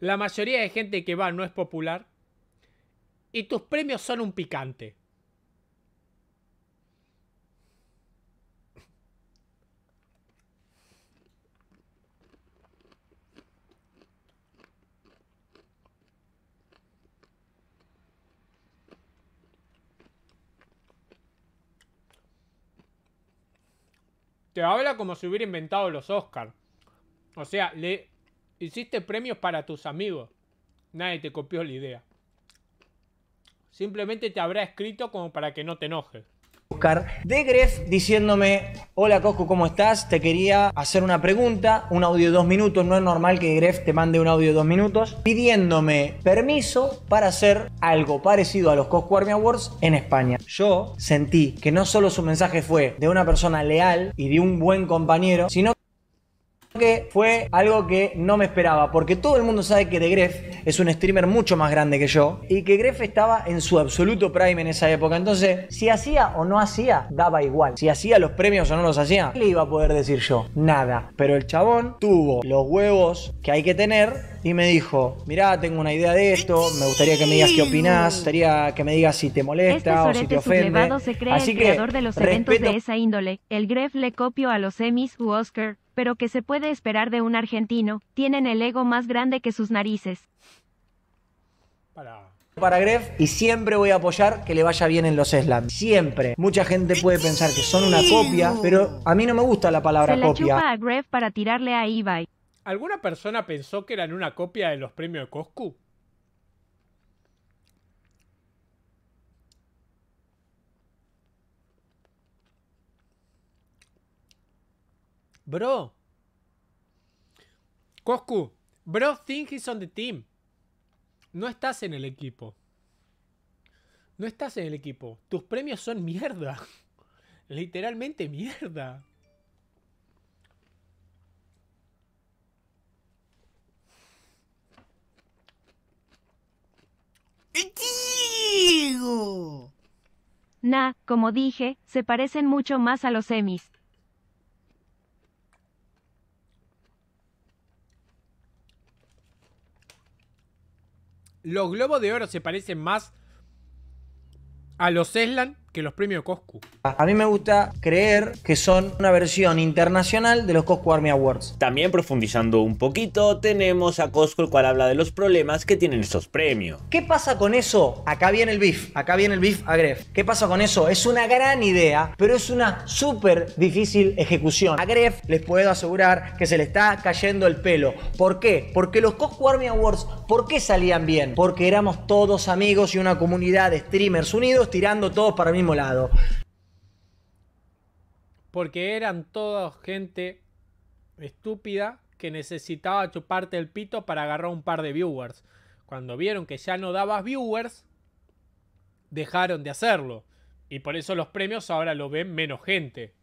la mayoría de gente que va no es popular y tus premios son un picante. Te habla como si hubiera inventado los Oscars. O sea, le, Hiciste premios para tus amigos. Nadie te copió la idea. Simplemente te habrá escrito como para que no te enojes. Buscar de Gref diciéndome, hola Cosco, ¿cómo estás? Te quería hacer una pregunta, un audio de dos minutos, no es normal que Gref te mande un audio de dos minutos, pidiéndome permiso para hacer algo parecido a los Cosco Army Awards en España. Yo sentí que no solo su mensaje fue de una persona leal y de un buen compañero, sino que que fue algo que no me esperaba, porque todo el mundo sabe que The Gref es un streamer mucho más grande que yo y que Gref estaba en su absoluto prime en esa época. Entonces, si hacía o no hacía, daba igual. Si hacía los premios o no los hacía, ¿qué le iba a poder decir yo? Nada. Pero el chabón tuvo los huevos que hay que tener y me dijo, mirá, tengo una idea de esto, me gustaría que me digas qué opinas me gustaría que me digas si te molesta este o si te ofende. Así el que, creador de los eventos de esa índole. El Gref le copió a los Emmys u Oscar pero que se puede esperar de un argentino, tienen el ego más grande que sus narices. Para para y siempre voy a apoyar que le vaya bien en los Slam, Siempre. Mucha gente puede pensar que son una copia, pero a mí no me gusta la palabra Se la copia. a para tirarle a Ibai. ¿Alguna persona pensó que eran una copia de los premios de Coscu? Bro. Coscu. Bro, think he's on the team. No estás en el equipo. No estás en el equipo. Tus premios son mierda. Literalmente mierda. Nah, como dije, se parecen mucho más a los emis. Los globos de oro se parecen más a los Eslan los premios Coscu. A mí me gusta creer que son una versión internacional de los Coscu Army Awards. También profundizando un poquito, tenemos a Coscu el cual habla de los problemas que tienen esos premios. ¿Qué pasa con eso? Acá viene el BIF, acá viene el BIF Gref. ¿Qué pasa con eso? Es una gran idea, pero es una súper difícil ejecución. A Gref les puedo asegurar que se le está cayendo el pelo. ¿Por qué? Porque los Coscu Army Awards, ¿por qué salían bien? Porque éramos todos amigos y una comunidad de streamers unidos tirando todos para el mismo lado. Porque eran todos gente estúpida que necesitaba chuparte el pito para agarrar un par de viewers. Cuando vieron que ya no dabas viewers, dejaron de hacerlo. Y por eso los premios ahora lo ven menos gente.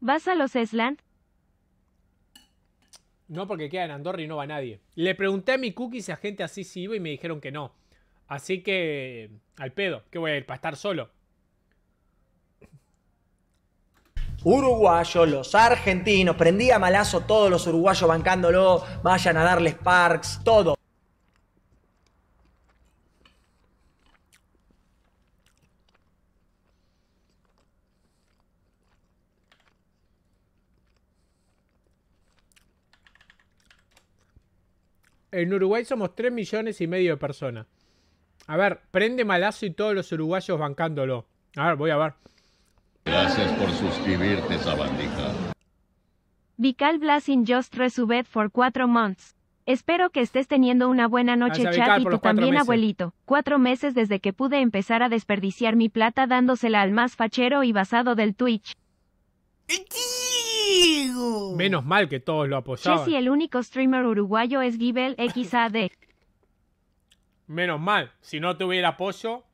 ¿Vas a los Esland? No, porque queda en Andorra y no va nadie. Le pregunté a mi cookie si a gente así se iba y me dijeron que no. Así que. al pedo, que voy a ir para estar solo. Uruguayos, los argentinos, prendía malazo todos los uruguayos bancándolo, vayan a darle Sparks, todo. En Uruguay somos 3 millones y medio de personas. A ver, prende malazo y todos los uruguayos bancándolo. A ver, voy a ver. Gracias por suscribirte, Sabandija. Vical Blasin just resubed for 4 months. Espero que estés teniendo una buena noche, chat, y tú también, abuelito. Cuatro meses desde que pude empezar a desperdiciar mi plata dándosela al más fachero y basado del Twitch. Menos mal que todos lo apoyaban. Chessy, el único streamer uruguayo es Gibel XAD. Menos mal, si no tuviera apoyo,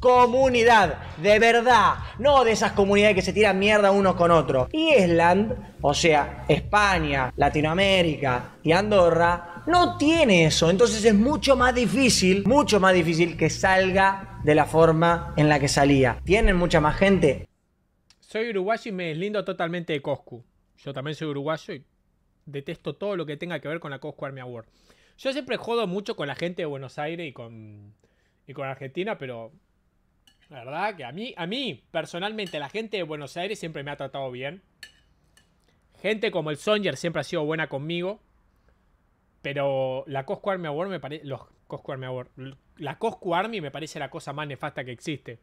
Comunidad, de verdad, no de esas comunidades que se tiran mierda unos con otros. Island, o sea, España, Latinoamérica y Andorra, no tiene eso. Entonces es mucho más difícil, mucho más difícil que salga de la forma en la que salía. Tienen mucha más gente. Soy uruguayo y me deslindo totalmente de Coscu. Yo también soy uruguayo y detesto todo lo que tenga que ver con la Coscu Army Award. Yo siempre jodo mucho con la gente de Buenos Aires y con, y con Argentina, pero la verdad que a mí, a mí, personalmente, la gente de Buenos Aires siempre me ha tratado bien. Gente como el Songer siempre ha sido buena conmigo. Pero la Cosco Army Award me parece. Los Award. La Cosco me parece la cosa más nefasta que existe.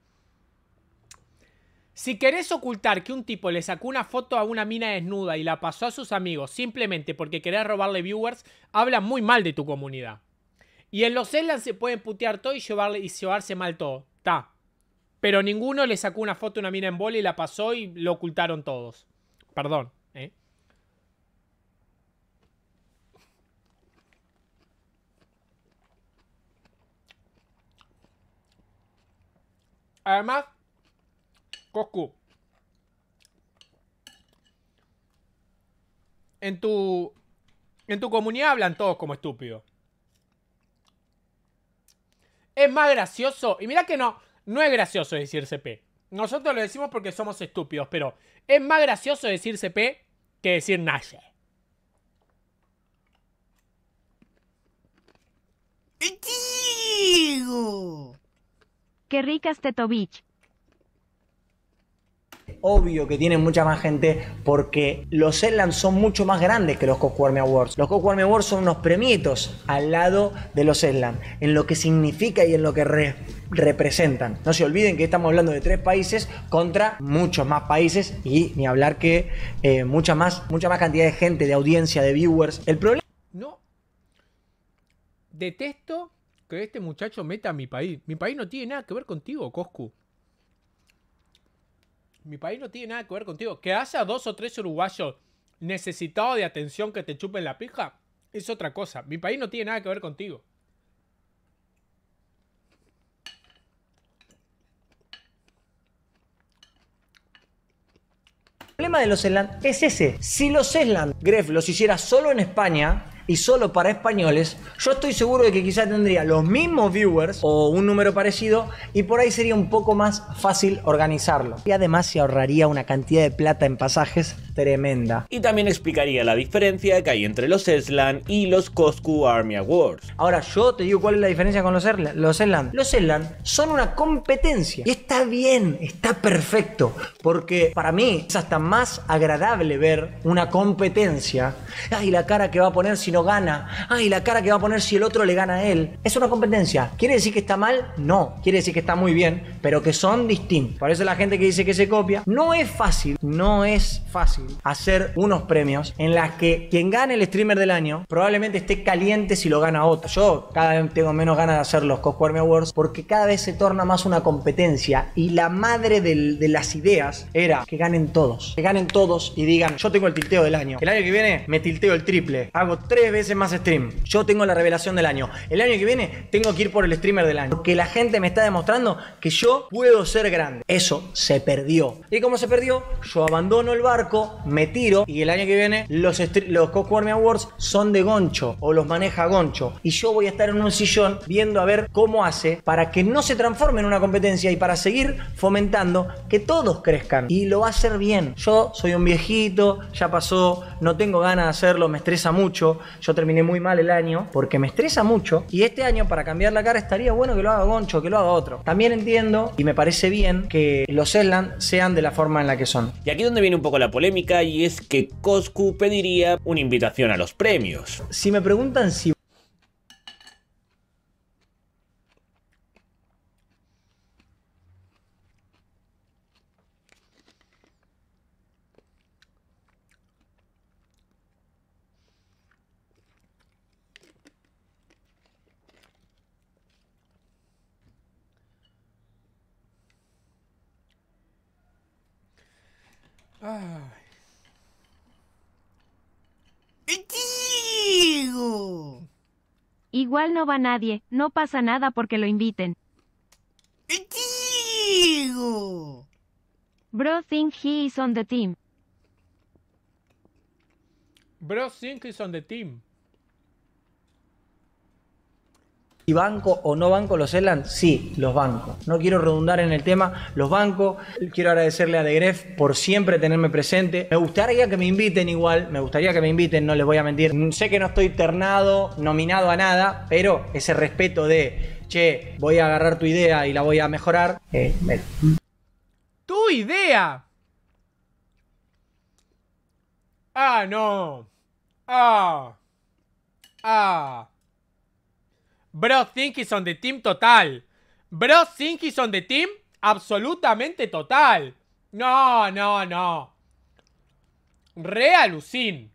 Si querés ocultar que un tipo le sacó una foto a una mina desnuda y la pasó a sus amigos simplemente porque querés robarle viewers, habla muy mal de tu comunidad. Y en los islands se pueden putear todo y, llevarle, y llevarse mal todo. Ta pero ninguno le sacó una foto a una mina en bola y la pasó y lo ocultaron todos. Perdón. ¿eh? Además, Coscu, en tu en tu comunidad hablan todos como estúpidos. Es más gracioso. Y mira que no, no es gracioso decir CP. Nosotros lo decimos porque somos estúpidos, pero es más gracioso decir CP que decir Naye. ¡Qué ricas Tetovich! obvio que tienen mucha más gente porque los Setlands son mucho más grandes que los Cosquarme Awards. Los Cosquarme Awards son unos premios al lado de los Setlands en lo que significa y en lo que representan. No se olviden que estamos hablando de tres países contra muchos más países y ni hablar que eh, mucha, más, mucha más cantidad de gente, de audiencia, de viewers. El problema... No. Detesto que este muchacho meta a mi país. Mi país no tiene nada que ver contigo, Coscu. Mi país no tiene nada que ver contigo. Que haya dos o tres uruguayos necesitados de atención que te chupen la pija es otra cosa. Mi país no tiene nada que ver contigo. El problema de los Esland es ese. Si los Esland Gref los hiciera solo en España, y solo para españoles, yo estoy seguro de que quizá tendría los mismos viewers o un número parecido y por ahí sería un poco más fácil organizarlo. Y además se ahorraría una cantidad de plata en pasajes tremenda. Y también explicaría la diferencia que hay entre los Eslan y los Coscu Army Awards. Ahora yo te digo cuál es la diferencia con los Eslan. Los Eslan, los son una competencia y está bien, está perfecto, porque para mí es hasta más agradable ver una competencia. Ay, la cara que va a poner si gana, ay, la cara que va a poner si el otro le gana a él. Es una competencia. ¿Quiere decir que está mal? No. Quiere decir que está muy bien, pero que son distintos. Por eso la gente que dice que se copia, no es fácil, no es fácil hacer unos premios en las que quien gane el streamer del año probablemente esté caliente si lo gana otro. Yo cada vez tengo menos ganas de hacer los Cosquarme Awards porque cada vez se torna más una competencia y la madre de las ideas era que ganen todos, que ganen todos y digan, yo tengo el tilteo del año. El año que viene me tilteo el triple, hago tres veces más stream. Yo tengo la revelación del año. El año que viene tengo que ir por el streamer del año. Porque la gente me está demostrando que yo puedo ser grande. Eso se perdió. Y como se perdió, yo abandono el barco, me tiro y el año que viene los, los Awards son de Goncho o los maneja Goncho. Y yo voy a estar en un sillón viendo a ver cómo hace para que no se transforme en una competencia y para seguir fomentando que todos crezcan. Y lo va a hacer bien. Yo soy un viejito, ya pasó, no tengo ganas de hacerlo, me estresa mucho. Yo terminé muy mal el año porque me estresa mucho y este año para cambiar la cara estaría bueno que lo haga Goncho, que lo haga otro. También entiendo y me parece bien que los Zeland sean de la forma en la que son. Y aquí donde viene un poco la polémica y es que Coscu pediría una invitación a los premios. Si me preguntan si Igual no va nadie, no pasa nada porque lo inviten. Bro think he is on the team. Bro think is on the team. ¿Y banco o no banco los Elan? Sí, los bancos No quiero redundar en el tema, los bancos Quiero agradecerle a Degref por siempre tenerme presente. Me gustaría que me inviten igual, me gustaría que me inviten, no les voy a mentir. Mm, sé que no estoy ternado, nominado a nada, pero ese respeto de, che, voy a agarrar tu idea y la voy a mejorar. Eh, ¡Tu idea! Ah, no. Ah. Ah. Bro Think on the team total. Bro Think on the team absolutamente total. No, no, no. Realucin.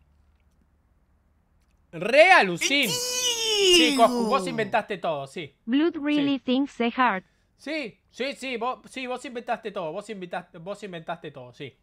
Realucin. Sí, vos inventaste todo, sí. Blood really sí. thinks the heart. Sí, sí, sí, vos, sí, vos inventaste todo, vos inventaste, vos inventaste todo, sí.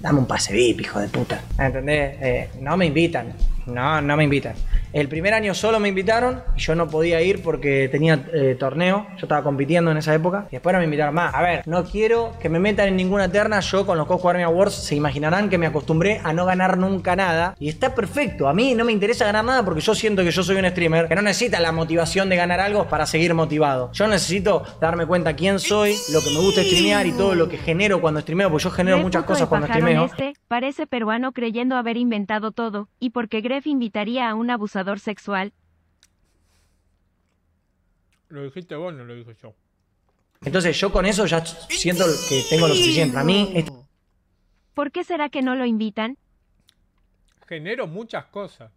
dame un pase VIP, hijo de puta. ¿Entendés? Eh, no me invitan no, no me invitan. El primer año solo me invitaron y yo no podía ir porque tenía eh, torneo, yo estaba compitiendo en esa época. Y después no me invitaron más. A ver, no quiero que me metan en ninguna terna. Yo con los Cosco Army Awards se imaginarán que me acostumbré a no ganar nunca nada. Y está perfecto. A mí no me interesa ganar nada porque yo siento que yo soy un streamer que no necesita la motivación de ganar algo para seguir motivado. Yo necesito darme cuenta quién soy, lo que me gusta streamear y todo lo que genero cuando streameo, porque yo genero muchas cosas cuando streameo. Este? parece peruano creyendo haber inventado todo, y porque Greff invitaría a un abusador sexual. Lo dijiste vos, no lo dije yo. Entonces yo con eso ya siento que tengo lo suficiente. A mí... ¿Por qué será que no lo invitan? Genero muchas cosas.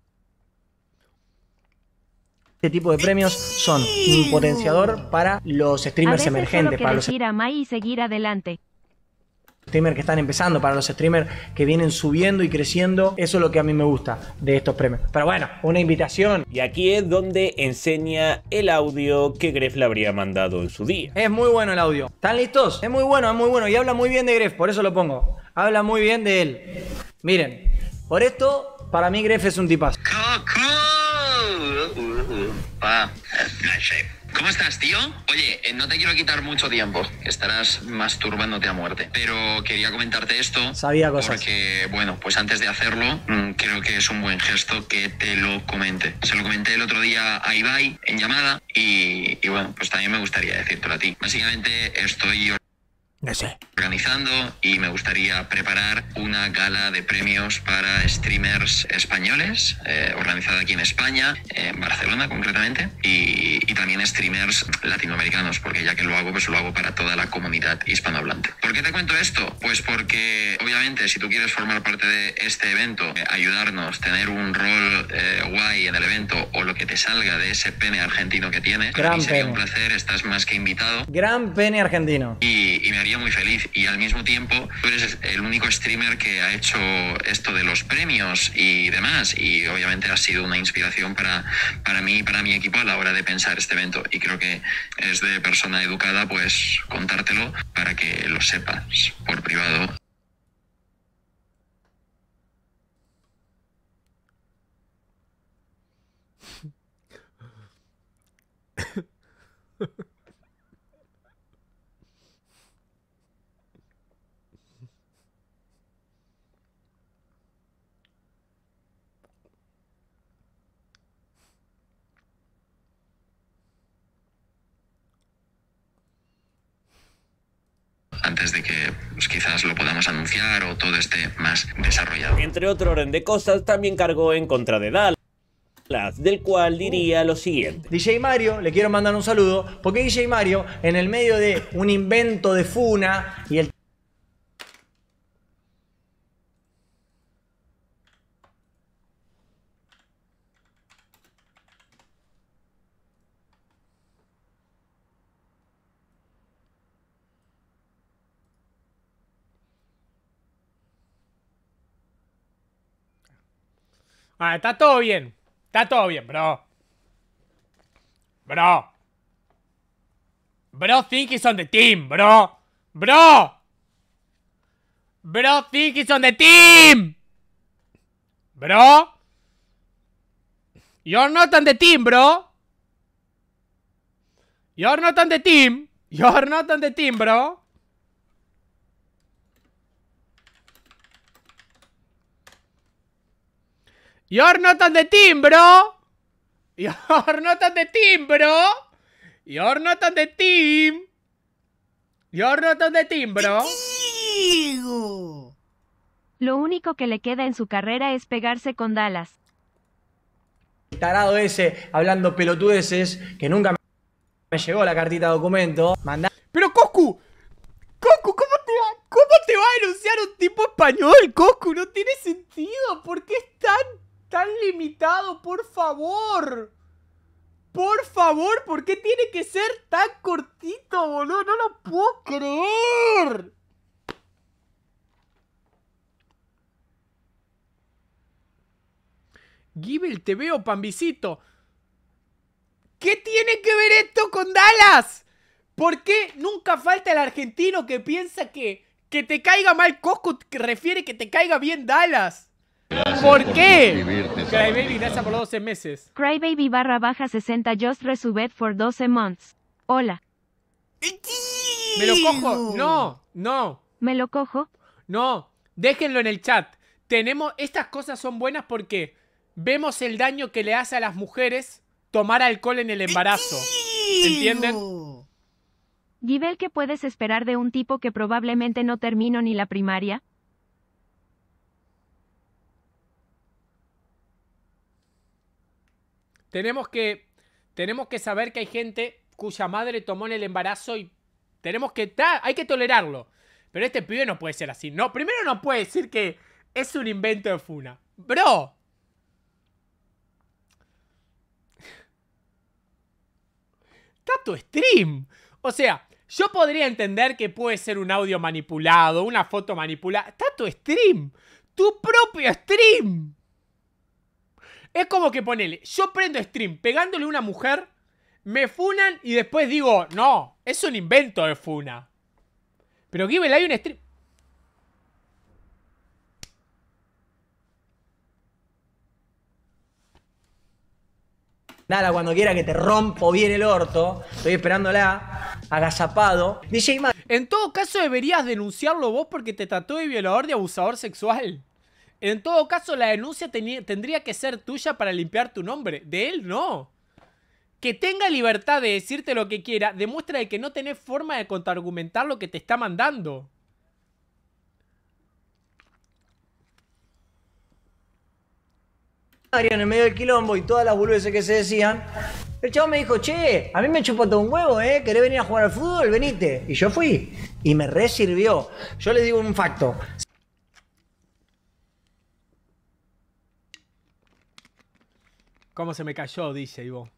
Este tipo de premios son un potenciador para los streamers emergentes. para los... a Mai y seguir adelante que están empezando, para los streamers que vienen subiendo y creciendo. Eso es lo que a mí me gusta de estos premios. Pero bueno, una invitación. Y aquí es donde enseña el audio que Gref le habría mandado en su día. Es muy bueno el audio. ¿Están listos? Es muy bueno, es muy bueno. Y habla muy bien de Gref, por eso lo pongo. Habla muy bien de él. Miren, por esto, para mí Gref es un tipazo. ¿Cómo estás, tío? Oye, eh, no te quiero quitar mucho tiempo. Estarás masturbándote a muerte. Pero quería comentarte esto. Sabía cosas. Porque, bueno, pues antes de hacerlo, mm, creo que es un buen gesto que te lo comente. Se lo comenté el otro día a Ibai en llamada y, y bueno, pues también me gustaría decírtelo a ti. Básicamente estoy Organizando y me gustaría preparar una gala de premios para streamers españoles, eh, organizada aquí en España, en Barcelona concretamente, y, también streamers latinoamericanos, porque ya que lo hago, pues lo hago para toda la comunidad hispanohablante. ¿Por qué te cuento esto? Pues porque obviamente si tú quieres formar parte de este evento, eh, ayudarnos, tener un rol eh, guay en el evento o lo que te salga de ese pene argentino que tienes, sería un placer, estás más que invitado. Gran pene argentino. y me haría muy feliz. Y al mismo tiempo, tú eres el único streamer que ha hecho esto de los premios y demás. Y obviamente ha sido una inspiración para, para mí y para mi equipo a la hora de pensar este evento. Y creo que es de persona educada, pues contártelo para que lo sepas por privado. antes de que pues, quizás lo podamos anunciar o todo esté más desarrollado. Entre otro orden de cosas, también cargó en contra de Dallas del cual diría lo siguiente. DJ Mario, le quiero mandar un saludo, porque DJ Mario, en el medio de un invento de Funa y el Ah, está todo bien. Está todo bien, bro. Bro. Bro, think he's on the team, bro. Bro. Bro, think he's on the team. Bro. You're not on the team, bro. You're not on the team. You're not on the team, bro. Your tan de timbro. ¡YOR notas de timbro. ¡YOR notas de tim. ¡YOR tan de timbro. Lo único que le queda en su carrera es pegarse con Dallas. Tarado ese, hablando pelotudeces, que nunca me, llegó la cartita de documento. Manda... Pero Coscu, Coscu, ¿cómo te, va, ¿cómo te va a denunciar un tipo español, Coscu? No tiene sentido. ¿Por qué es tan tan limitado, por favor. Por favor, ¿por qué tiene que ser tan cortito, boludo? No lo puedo creer. Gibel, te veo, pambicito. ¿Qué tiene que ver esto con Dallas? ¿Por qué nunca falta el argentino que piensa que que te caiga mal Cosco refiere que te caiga bien Dallas? ¿Por, qué? Crybaby, gracias por los 12 meses. Crybaby barra baja 60 just resubed for 12 months. Hola. Me lo cojo. No, no. Me lo cojo. No, déjenlo en el chat. Tenemos, estas cosas son buenas porque vemos el daño que le hace a las mujeres tomar alcohol en el embarazo. ¿Entienden? Givel, ¿qué puedes esperar de un tipo que probablemente no terminó ni la primaria? Tenemos que, tenemos que saber que hay gente cuya madre tomó en el embarazo y tenemos que... hay que tolerarlo. Pero este pibe no puede ser así. No, primero no puede decir que es un invento de Funa. Bro. Está tu stream. O sea, yo podría entender que puede ser un audio manipulado, una foto manipulada. Está tu stream. Tu propio stream. Es como que ponele, yo prendo stream pegándole a una mujer, me funan y después digo, no, es un invento de funa. Pero Givel hay un stream. Nada, cuando quiera que te rompo bien el orto. Estoy esperándola, agazapado. DJ Man. En todo caso, deberías denunciarlo vos porque te trató de violador de abusador sexual. En todo caso, la denuncia tendría que ser tuya para limpiar tu nombre. De él no. Que tenga libertad de decirte lo que quiera demuestra de que no tenés forma de contraargumentar lo que te está mandando. En medio del quilombo y todas las boludeces que se decían, el chavo me dijo, che, a mí me chupó todo un huevo, ¿eh? ¿Querés venir a jugar al fútbol? Venite. Y yo fui. Y me resirvió. Yo les digo un facto. ¿Cómo se me cayó? Dice Ivo.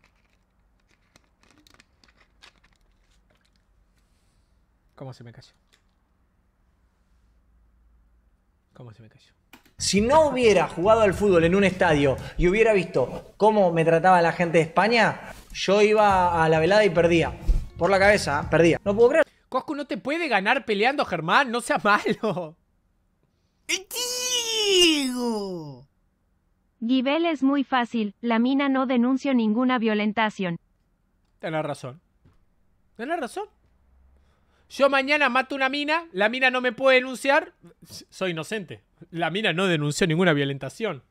¿Cómo se me cayó? ¿Cómo se me cayó? Si no hubiera jugado al fútbol en un estadio y hubiera visto cómo me trataba la gente de España, yo iba a la velada y perdía. Por la cabeza, ¿eh? perdía. No puedo creer. Coscu no te puede ganar peleando, Germán. No sea malo. ¡Diego! Gibel es muy fácil, la mina no denuncia ninguna violentación. Tienes razón. Tienes razón. Yo mañana mato una mina, la mina no me puede denunciar. Soy inocente. La mina no denunció ninguna violentación.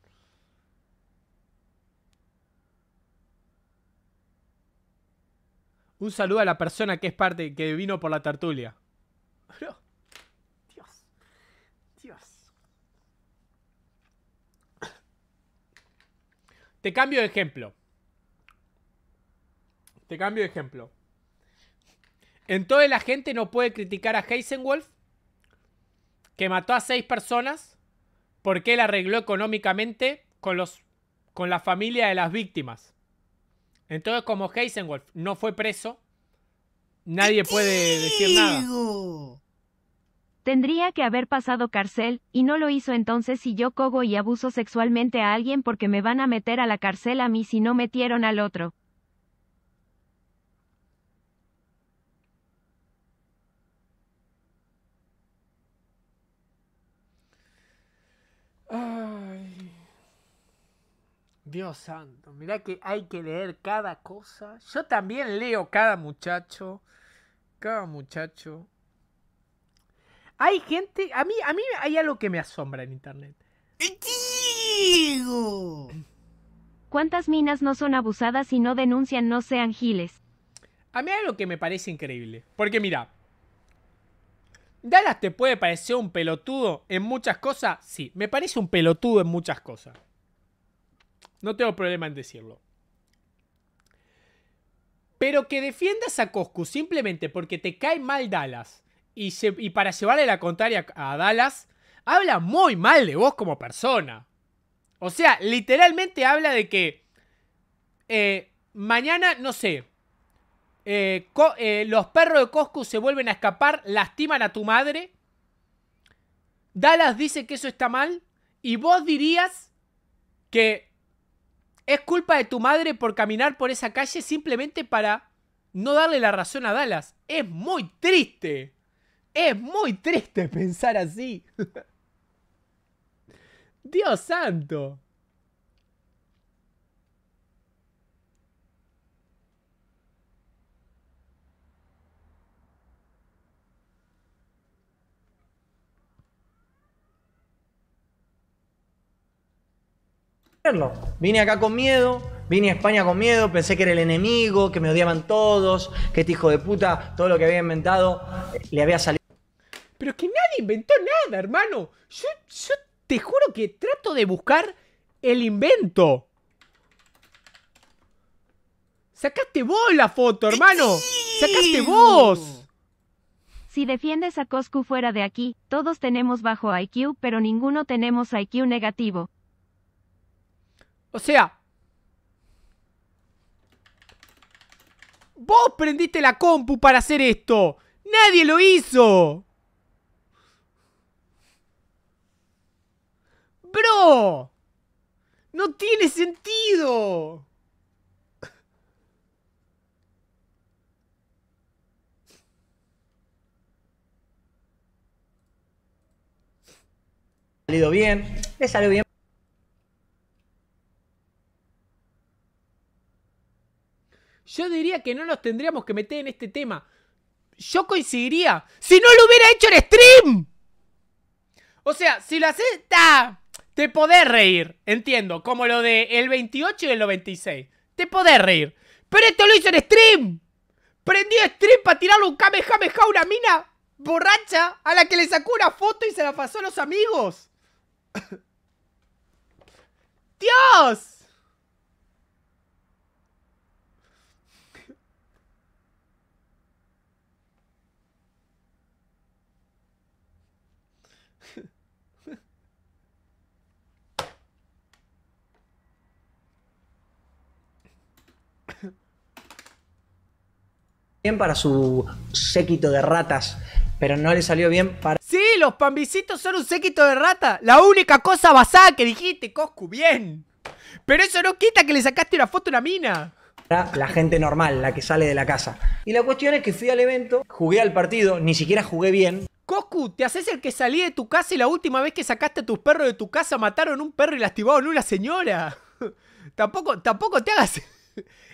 Un saludo a la persona que es parte, que vino por la tertulia. Te cambio de ejemplo. Te cambio de ejemplo. Entonces la gente no puede criticar a Heisenwolf, que mató a seis personas, porque él arregló económicamente con, los, con la familia de las víctimas. Entonces, como Heisenwolf no fue preso, nadie puede decir nada. Tendría que haber pasado cárcel, y no lo hizo entonces si yo cogo y abuso sexualmente a alguien porque me van a meter a la cárcel a mí si no metieron al otro. Ay. Dios santo, mira que hay que leer cada cosa. Yo también leo cada muchacho, cada muchacho. Hay gente, a mí, a mí hay algo que me asombra en internet. ¿Cuántas minas no son abusadas y no denuncian no sean giles? A mí hay algo que me parece increíble. Porque mira, Dallas te puede parecer un pelotudo en muchas cosas. Sí, me parece un pelotudo en muchas cosas. No tengo problema en decirlo. Pero que defiendas a Coscu simplemente porque te cae mal Dallas y, para llevarle la contraria a Dallas, habla muy mal de vos como persona. O sea, literalmente habla de que eh, mañana, no sé, eh, eh, los perros de Coscu se vuelven a escapar, lastiman a tu madre. Dallas dice que eso está mal. Y vos dirías que es culpa de tu madre por caminar por esa calle simplemente para no darle la razón a Dallas. Es muy triste. Es muy triste pensar así. Dios santo. Vine acá con miedo, vine a España con miedo, pensé que era el enemigo, que me odiaban todos, que este hijo de puta, todo lo que había inventado eh, le había salido. Pero es que nadie inventó nada, hermano. Yo, te juro que trato de buscar el invento. Sacaste vos la foto, hermano. Sacaste vos. Si defiendes a Coscu fuera de aquí, todos tenemos bajo IQ, pero ninguno tenemos IQ negativo. O sea... Vos prendiste la compu para hacer esto. Nadie lo hizo. ¡Pero! No tiene sentido. salido bien, le salió bien. Yo diría que no nos tendríamos que meter en este tema. Yo coincidiría. Si no lo hubiera hecho en stream. O sea, si lo acepta te podés reír, entiendo, como lo de el 28 y el 96. Te podés reír. Pero esto lo hizo en stream. Prendió stream para tirarle un kamehameha a una mina borracha a la que le sacó una foto y se la pasó a los amigos. ¡Dios! bien para su séquito de ratas, pero no le salió bien para... Sí, los pambicitos son un séquito de ratas, La única cosa basada que dijiste, Coscu, bien. Pero eso no quita que le sacaste una foto a una mina. La gente normal, la que sale de la casa. Y la cuestión es que fui al evento, jugué al partido, ni siquiera jugué bien. Coscu, te haces el que salí de tu casa y la última vez que sacaste a tus perros de tu casa mataron un perro y lastimaron a una señora. tampoco, tampoco te hagas...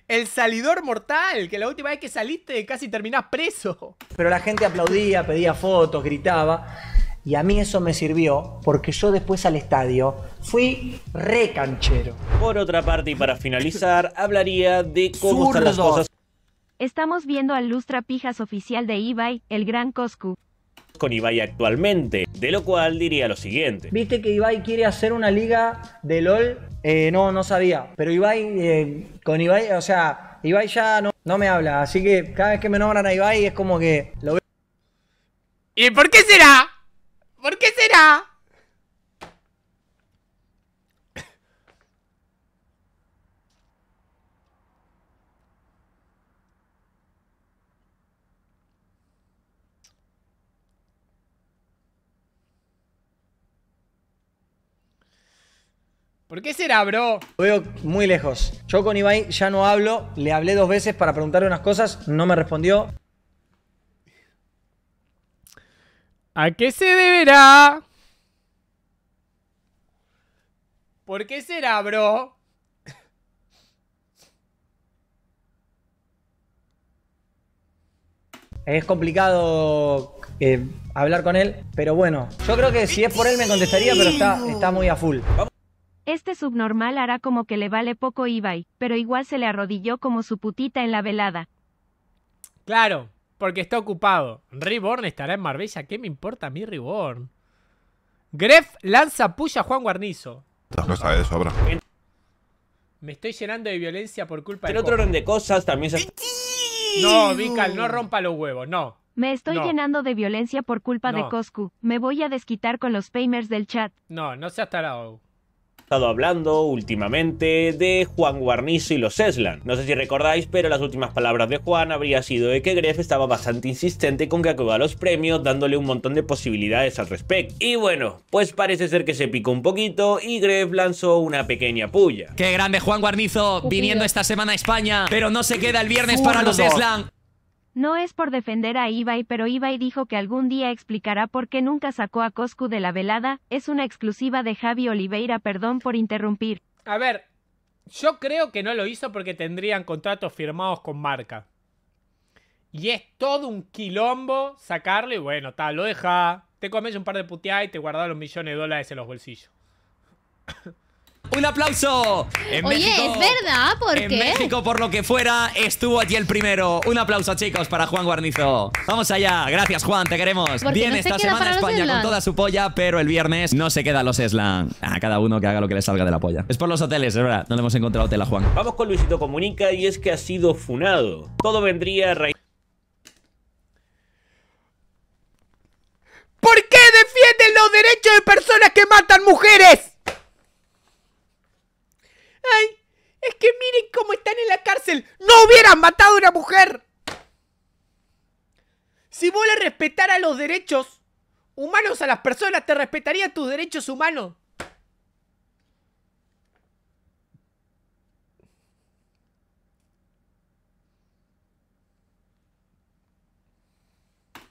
El salidor mortal, que la última vez que saliste casi terminás preso. Pero la gente aplaudía, pedía fotos, gritaba. Y a mí eso me sirvió porque yo después al estadio fui recanchero. Por otra parte, y para finalizar, hablaría de cómo están las cosas. Estamos viendo al Lustra Pijas oficial de Ibai, el gran Coscu. Con Ibai actualmente, de lo cual diría lo siguiente. Viste que Ibai quiere hacer una liga de LOL eh, no, no sabía. Pero Ibai, eh, con Ibai, o sea, Ibai ya no, me habla. Así que cada vez que me nombran a Ibai es como que lo veo. ¿Y por qué será? ¿Por qué será? ¿Por qué será, bro? Lo veo muy lejos. Yo con Ibai ya no hablo. Le hablé dos veces para preguntarle unas cosas. No me respondió. ¿A qué se deberá? ¿Por qué será, bro? Es complicado eh, hablar con él, pero bueno, yo creo que si es por él me contestaría, pero está muy a full. Este subnormal hará como que le vale poco Ibai, pero igual se le arrodilló como su putita en la velada. Claro, porque está ocupado. Reborn estará en Marbella, ¿qué me importa a mí Reborn? Greff lanza puya a Juan Guarnizo. No de Me estoy llenando de violencia por culpa Pero de... otro orden de cosas también No, Vical, no rompa los huevos, no. Me estoy llenando de violencia por culpa de Coscu. Me voy a desquitar con los paymers del chat. No, no seas tarado estado hablando últimamente de Juan Guarnizo y los Eslan. No sé si recordáis, pero las últimas palabras de Juan habría sido de que Gref estaba bastante insistente con que acogía los premios, dándole un montón de posibilidades al respecto. Y bueno, pues parece ser que se picó un poquito y Gref lanzó una pequeña puya. ¡Qué grande Juan Guarnizo viniendo esta semana a España! Pero no se queda el viernes para los Eslan. No es por defender a Ibai, pero Ibai dijo que algún día explicará por qué nunca sacó a Coscu de la velada. Es una exclusiva de Javi Oliveira, perdón por interrumpir. A ver, yo creo que no lo hizo porque tendrían contratos firmados con marca. Y es todo un quilombo sacarlo y bueno, tal, lo deja. Te comes un par de puteadas y te guardas los millones de dólares en los bolsillos. Un aplauso. Oye, es verdad, ¿por en México, por lo que fuera, estuvo allí el primero. Un aplauso, chicos, para Juan Guarnizo. Vamos allá. Gracias, Juan, te queremos. Bien, esta semana España con toda su polla, pero el viernes no se queda los slam. A cada uno que haga lo que le salga de la polla. Es por los hoteles, es verdad. No le hemos encontrado hotel a Juan. Vamos con Luisito Comunica y es que ha sido funado. Todo vendría a raíz. ¿Por qué defienden los derechos de personas que matan mujeres? ¡Ay! Es que miren cómo están en la cárcel. ¡No hubieran matado a una mujer! Si vos le respetaras los derechos humanos a las personas, te respetaría tus derechos humanos.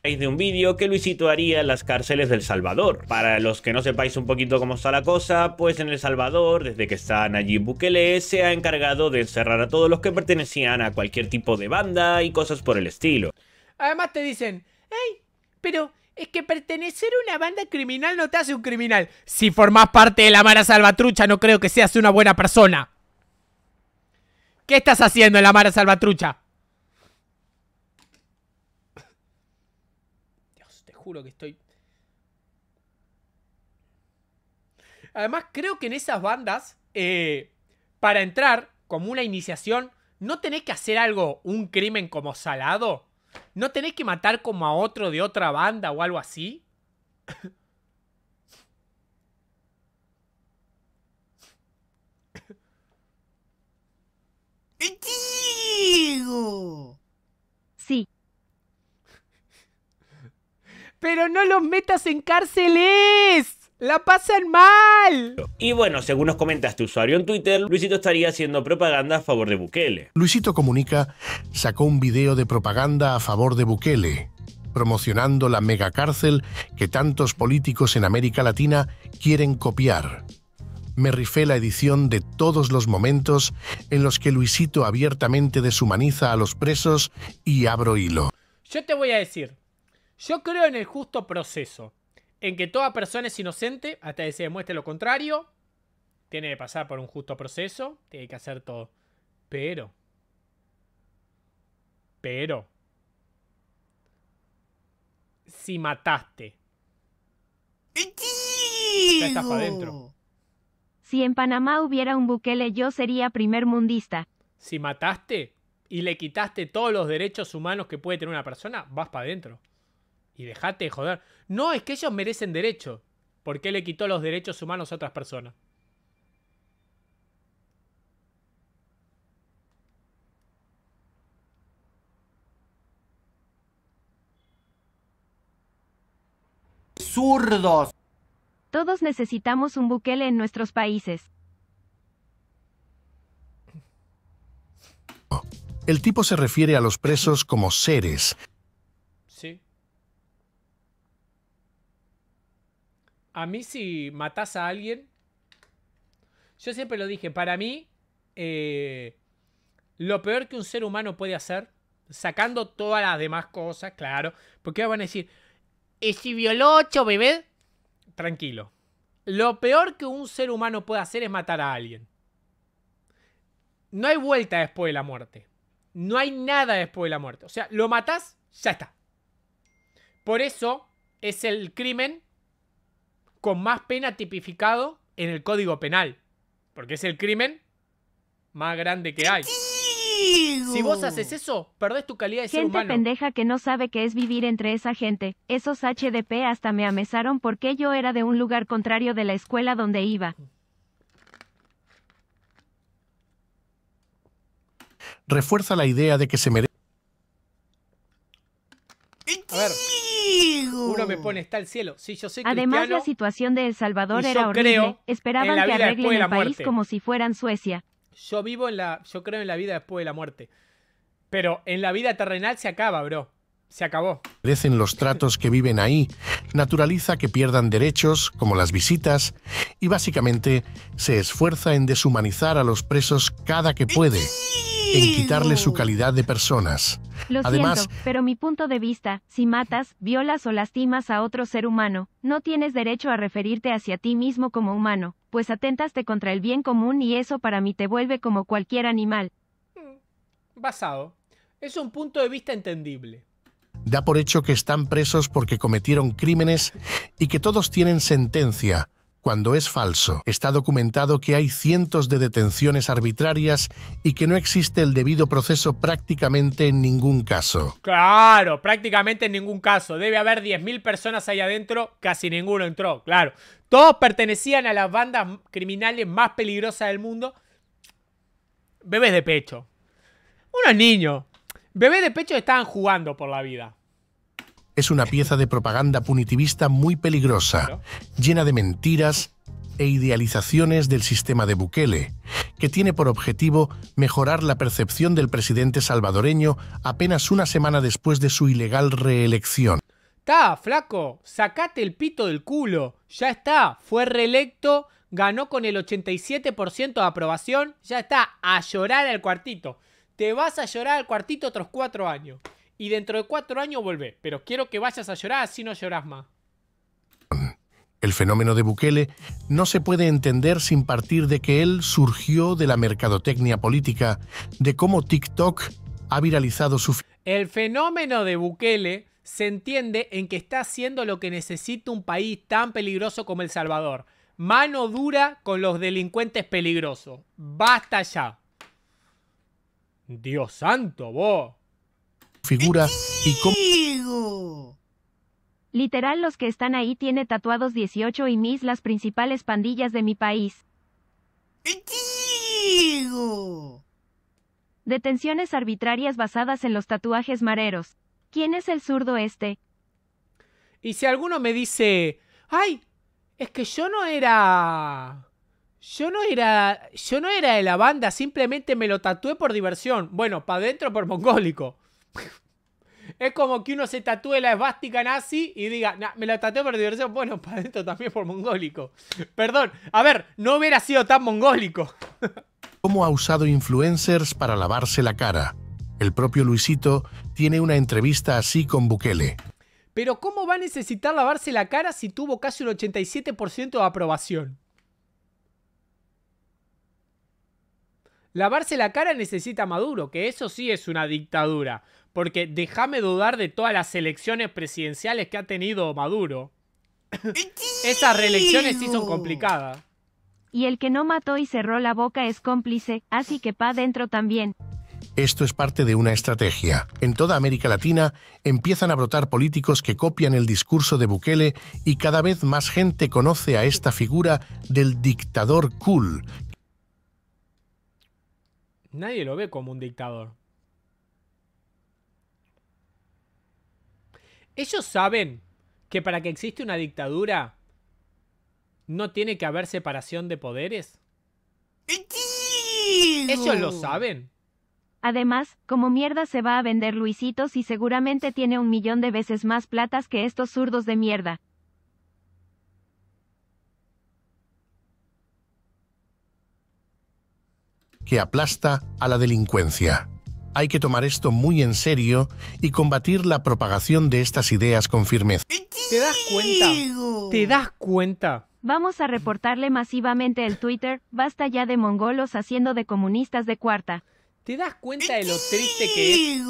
de un vídeo que Luisito situaría en las cárceles del Salvador. Para los que no sepáis un poquito cómo está la cosa, pues en El Salvador, desde que está Nayib Bukele, se ha encargado de encerrar a todos los que pertenecían a cualquier tipo de banda y cosas por el estilo. Además te dicen, ¡ay! Pero es que pertenecer a una banda criminal no te hace un criminal. Si formás parte de la Mara Salvatrucha, no creo que seas una buena persona. ¿Qué estás haciendo en la Mara Salvatrucha? que estoy. Además, creo que en esas bandas, eh, para entrar como una iniciación, no tenés que hacer algo, un crimen como salado. No tenés que matar como a otro de otra banda o algo así. Pero no los metas en cárceles. ¡La pasan mal! Y bueno, según nos comenta este usuario en Twitter, Luisito estaría haciendo propaganda a favor de Bukele. Luisito Comunica sacó un video de propaganda a favor de Bukele, promocionando la megacárcel que tantos políticos en América Latina quieren copiar. Me rifé la edición de todos los momentos en los que Luisito abiertamente deshumaniza a los presos y abro hilo. Yo te voy a decir, yo creo en el justo proceso, en que toda persona es inocente hasta que se demuestre lo contrario, tiene que pasar por un justo proceso, tiene que hacer todo. Pero, pero, si mataste, estás para adentro. Si en Panamá hubiera un buquele, yo sería primer mundista. Si mataste y le quitaste todos los derechos humanos que puede tener una persona, vas para adentro. Y dejate de joder. No, es que ellos merecen derecho. ¿Por qué le quitó los derechos humanos a otras personas? Zurdos. Todos necesitamos un buquele en nuestros países. El tipo se refiere a los presos como seres A mí si matas a alguien, yo siempre lo dije, para mí, eh, lo peor que un ser humano puede hacer, sacando todas las demás cosas, claro, porque van a decir, ¿y si violó bebé? Tranquilo. Lo peor que un ser humano puede hacer es matar a alguien. No hay vuelta después de la muerte. No hay nada después de la muerte. O sea, lo matas, ya está. Por eso es el crimen con más pena tipificado en el Código Penal. Porque es el crimen más grande que hay. Si vos haces eso, perdés tu calidad de ser humano. Gente pendeja que no sabe qué es vivir entre esa gente. Esos HDP hasta me amesaron porque yo era de un lugar contrario de la escuela donde iba. Refuerza la idea de que se merece... A ver me pone, está el cielo. yo Además, la situación de El Salvador era horrible. Esperaban que arreglen el país como si fueran Suecia. Yo vivo en la. Yo creo en la vida después de la muerte. Pero en la vida terrenal se acaba, bro. Se acabó. ...en los tratos que viven ahí, naturaliza que pierdan derechos, como las visitas, y básicamente se esfuerza en deshumanizar a los presos cada que puede en quitarle su calidad de personas. Lo Además, siento, pero mi punto de vista, si matas, violas o lastimas a otro ser humano, no tienes derecho a referirte hacia ti mismo como humano, pues atentaste contra el bien común y eso para mí te vuelve como cualquier animal. Hmm, basado. Es un punto de vista entendible. Da por hecho que están presos porque cometieron crímenes y que todos tienen sentencia, cuando es falso. Está documentado que hay cientos de detenciones arbitrarias y que no existe el debido proceso prácticamente en ningún caso. Claro, prácticamente en ningún caso. Debe haber 10.000 personas ahí adentro, casi ninguno entró, claro. Todos pertenecían a las bandas criminales más peligrosas del mundo. Bebés de pecho. Unos niños. Bebés de pecho estaban jugando por la vida es una pieza de propaganda punitivista muy peligrosa, llena de mentiras e idealizaciones del sistema de Bukele, que tiene por objetivo mejorar la percepción del presidente salvadoreño apenas una semana después de su ilegal reelección. ¡Tá, flaco, sacate el pito del culo. Ya está, fue reelecto, ganó con el 87% de aprobación, ya está, a llorar al cuartito. Te vas a llorar al cuartito otros cuatro años y dentro de cuatro años vuelve Pero quiero que vayas a llorar, así no lloras más. El fenómeno de Bukele no se puede entender sin partir de que él surgió de la mercadotecnia política, de cómo TikTok ha viralizado su... El fenómeno de Bukele se entiende en que está haciendo lo que necesita un país tan peligroso como El Salvador. Mano dura con los delincuentes peligrosos. Basta ya. Dios santo, vos figura y Literal los que están ahí tiene tatuados 18 y mis las principales pandillas de mi país. Detenciones arbitrarias basadas en los tatuajes mareros. ¿Quién es el zurdo este? Y si alguno me dice, ay, es que yo no era... Yo no era... Yo no era de la banda, simplemente me lo tatué por diversión. Bueno, para adentro por mongólico. Es como que uno se tatúe la esvástica nazi y diga, me la tatué por diversión. Bueno, para adentro también por mongólico. Perdón, a ver, no hubiera sido tan mongólico. ¿Cómo ha usado influencers para lavarse la cara? El propio Luisito tiene una entrevista así con Bukele. Pero ¿cómo va a necesitar lavarse la cara si tuvo casi un 87% de aprobación? Lavarse la cara necesita Maduro, que eso sí es una dictadura porque déjame dudar de todas las elecciones presidenciales que ha tenido Maduro. Esas reelecciones sí son complicadas. Y el que no mató y cerró la boca es cómplice, así que pa' dentro también. Esto es parte de una estrategia. En toda América Latina empiezan a brotar políticos que copian el discurso de Bukele y cada vez más gente conoce a esta figura del dictador cool. Nadie lo ve como un dictador. Ellos saben que para que existe una dictadura no tiene que haber separación de poderes. Ellos lo saben. Además, como mierda se va a vender Luisitos y seguramente tiene un millón de veces más platas que estos zurdos de mierda. Que aplasta a la delincuencia. Hay que tomar esto muy en serio y combatir la propagación de estas ideas con firmeza. ¿Te das cuenta? ¿Te das cuenta? Vamos a reportarle masivamente el Twitter, basta ya de mongolos haciendo de comunistas de cuarta. ¿Te das cuenta de lo triste que es?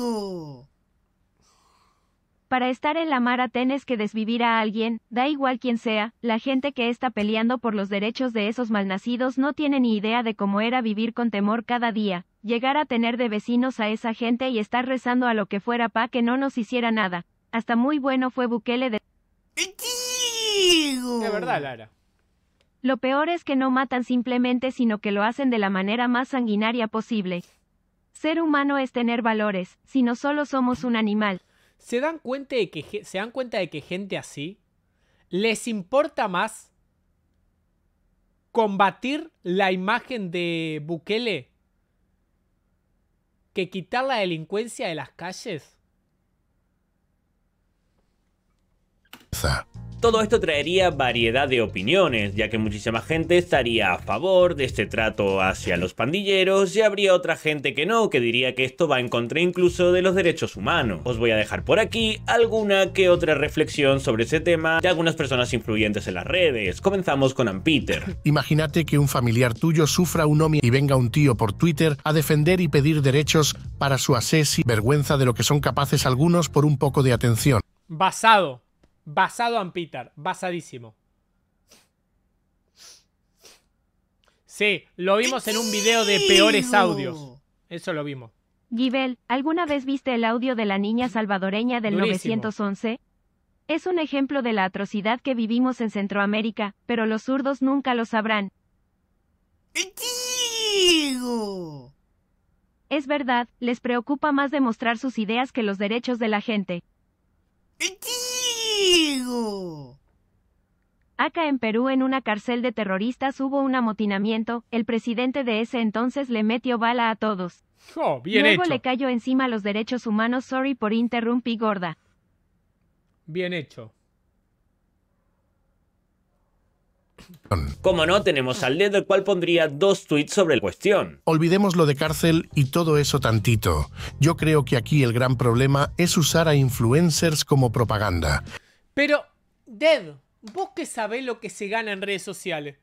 Para estar en la mara tenés que desvivir a alguien, da igual quien sea, la gente que está peleando por los derechos de esos malnacidos no tiene ni idea de cómo era vivir con temor cada día, llegar a tener de vecinos a esa gente y estar rezando a lo que fuera pa que no nos hiciera nada. Hasta muy bueno fue Bukele de... De verdad, Lara. Lo peor es que no matan simplemente, sino que lo hacen de la manera más sanguinaria posible. Ser humano es tener valores, si no solo somos un animal. ¿Se dan cuenta de que, se cuenta de que gente así les importa más combatir la imagen de Bukele que quitar la delincuencia de las calles? Todo esto traería variedad de opiniones, ya que muchísima gente estaría a favor de este trato hacia los pandilleros y habría otra gente que no, que diría que esto va en contra incluso de los derechos humanos. Os voy a dejar por aquí alguna que otra reflexión sobre ese tema de algunas personas influyentes en las redes. Comenzamos con Ampeter. Imagínate que un familiar tuyo sufra un homie y venga un tío por Twitter a defender y pedir derechos para su ases vergüenza de lo que son capaces algunos por un poco de atención. Basado Basado en Peter. Basadísimo. Sí, lo vimos en un video de peores audios. Eso lo vimos. Gibel, ¿alguna vez viste el audio de la niña salvadoreña del 911? Es un ejemplo de la atrocidad que vivimos en Centroamérica, pero los zurdos nunca lo sabrán. Es verdad, les preocupa más demostrar sus ideas que los derechos de la gente. Acá en Perú en una cárcel de terroristas hubo un amotinamiento, el presidente de ese entonces le metió bala a todos. Oh, bien Luego le cayó encima los derechos humanos, sorry por interrumpir gorda. Bien hecho. Como no, tenemos al dedo el cual pondría dos tweets sobre la cuestión. Olvidemos lo de cárcel y todo eso tantito. Yo creo que aquí el gran problema es usar a influencers como propaganda. Pero, dedo. Vos que sabés lo que se gana en redes sociales.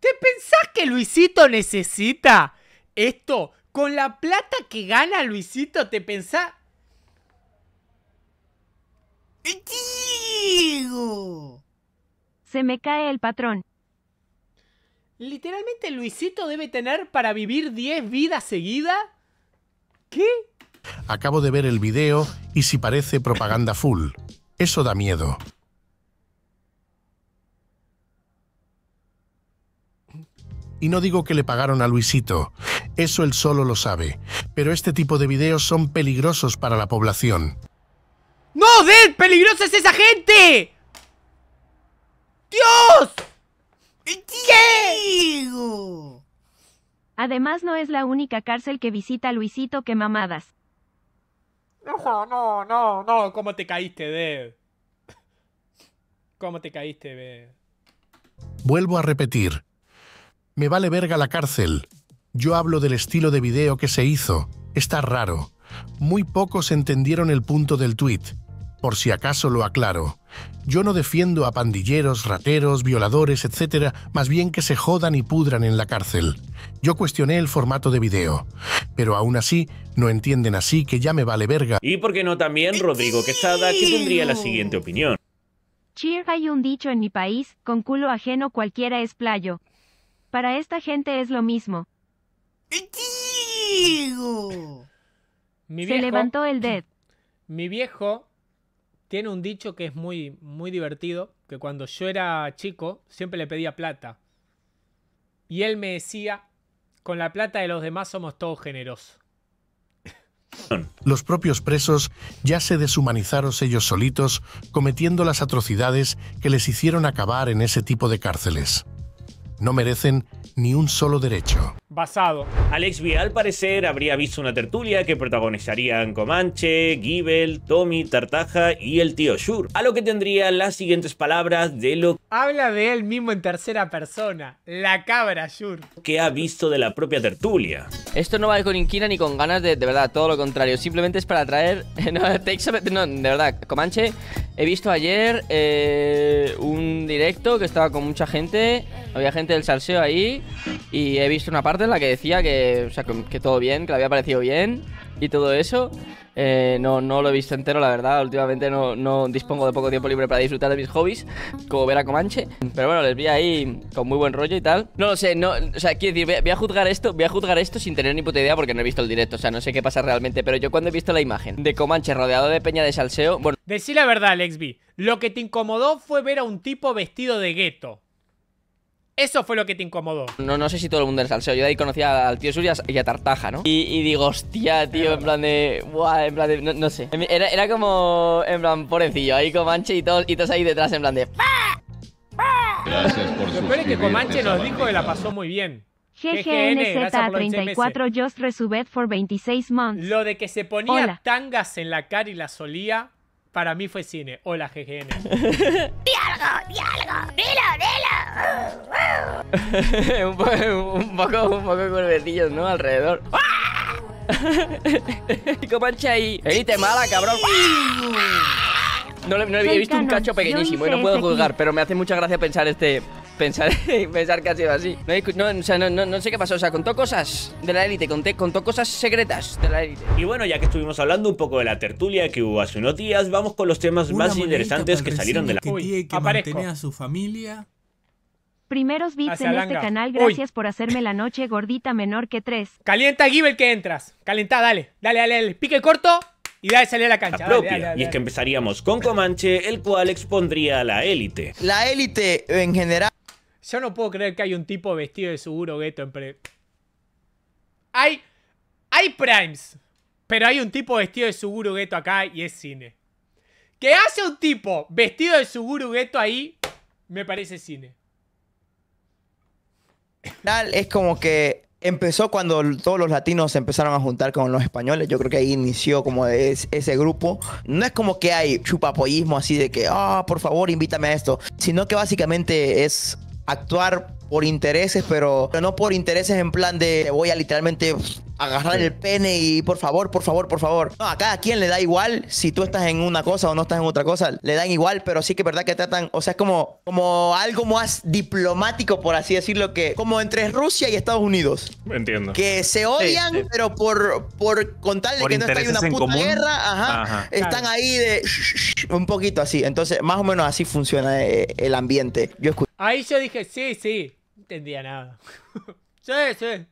¿Te pensás que Luisito necesita esto? Con la plata que gana Luisito, ¿te pensás? ¡Digo! Se me cae el patrón. Literalmente Luisito debe tener para vivir 10 vidas seguidas. ¿Qué? Acabo de ver el video y si parece propaganda full. Eso da miedo. Y no digo que le pagaron a Luisito, eso él solo lo sabe, pero este tipo de videos son peligrosos para la población. ¡No, Dead! ¡Peligrosa es esa gente! ¡Dios! ¡Diego! Además no es la única cárcel que visita Luisito que mamadas. No, no, no, no, ¿cómo te caíste, Dead! ¿Cómo te caíste, Dead! Vuelvo a repetir, me vale verga la cárcel. Yo hablo del estilo de video que se hizo. Está raro. Muy pocos entendieron el punto del tuit. Por si acaso lo aclaro. Yo no defiendo a pandilleros, rateros, violadores, etc., más bien que se jodan y pudran en la cárcel. Yo cuestioné el formato de video, pero aún así no entienden así que ya me vale verga. Y por qué no también Rodrigo Quesada, que tendría la siguiente opinión. Cheer, hay un dicho en mi país, con culo ajeno cualquiera es playo. Para esta gente es lo mismo. Se levantó el dead. Mi viejo tiene un dicho que es muy, muy divertido, que cuando yo era chico siempre le pedía plata. Y él me decía, con la plata de los demás somos todos generosos. Los propios presos ya se deshumanizaron ellos solitos cometiendo las atrocidades que les hicieron acabar en ese tipo de cárceles no merecen ni un solo derecho. Basado. Alex Vial, al parecer, habría visto una tertulia que protagonizarían Comanche, Gibel, Tommy, Tartaja y el tío Shur, a lo que tendría las siguientes palabras de lo... Habla de él mismo en tercera persona, la cabra Shur. Que ha visto de la propia tertulia. Esto no va con inquina ni con ganas de, de verdad, todo lo contrario, simplemente es para traer... No, de verdad, Comanche, he visto ayer eh, un directo que estaba con mucha gente, había gente del salseo ahí y he visto una parte en la que decía que, que, todo bien, que le había parecido bien y todo eso. Eh, no, no lo he visto entero, la verdad. Últimamente no, no, dispongo de poco tiempo libre para disfrutar de mis hobbies, como ver a Comanche. Pero bueno, les vi ahí con muy buen rollo y tal. No lo sé, no, o sea, quiero decir, voy a, juzgar esto, voy a juzgar esto sin tener ni puta idea porque no he visto el directo, o sea, no sé qué pasa realmente. Pero yo cuando he visto la imagen de Comanche rodeado de peña de salseo, bueno. Decí la verdad, Lexby. Lo que te incomodó fue ver a un tipo vestido de gueto. Eso fue lo que te incomodó. No, no sé si todo el mundo era salseo. Yo de ahí conocía al tío Surias y a Tartaja, ¿no? Y, digo, hostia, tío, en plan de. Buah, en plan de. No, sé. Em, era, era, como. En plan, pobrecillo. Ahí Comanche y todos, y ahí detrás, en plan de. Gracias por su. peor que Comanche nos dijo que la pasó muy bien. GGNZ34 Just Resubed for 26 months. Lo de que se ponía tangas en la cara y la solía. Para mí fue cine. Hola, GGN. ¡Di algo! ¡Dilo! ¡Dilo! un, poco, un poco, un poco ¿no? Alrededor. Comancha ahí. Elite mala, cabrón. No, no, he visto un cacho pequeñísimo y no puedo juzgar, pero me hace mucha gracia pensar este, pensar, que ha sido así. No, sé qué pasó. O sea, contó cosas de la élite, conté, contó cosas secretas de la élite. Y bueno, ya que estuvimos hablando un poco de la tertulia que hubo hace unos días, vamos con los temas más interesantes que salieron de la... Que Uy, a su familia. Primeros bits en este canal, gracias por hacerme la noche gordita menor que tres Calienta Gibel que entras. Calienta, dale. Dale, dale, dale. Pique corto y dale, de a la cancha. y es que empezaríamos con Comanche, el cual expondría a la élite. La élite en general yo no puedo creer que hay un tipo vestido de seguro gueto en pre... Hay... Hay primes. Pero hay un tipo vestido de seguro gueto acá y es cine. Que hace un tipo vestido de seguro gueto ahí, me parece cine. tal Es como que empezó cuando todos los latinos se empezaron a juntar con los españoles. Yo creo que ahí inició como es, ese grupo. No es como que hay chupapollismo así de que, ah, por favor, invítame a esto. Sino que básicamente es actuar por intereses, pero no por intereses en plan de voy a literalmente agarrar el pene y por favor, por favor, por favor. No, a cada quien le da igual si tú estás en una cosa o no estás en otra cosa. Le dan igual, pero sí que es verdad que tratan, o sea, es como, como algo más diplomático, por así decirlo, que como entre Rusia y Estados Unidos. Entiendo. Que se odian, pero por, por contarle que no está ahí una puta guerra, ajá, están ahí de un poquito así. Entonces, más o menos así funciona eh, el ambiente. Yo Ahí yo dije, sí, sí. No entendía nada. sí, sí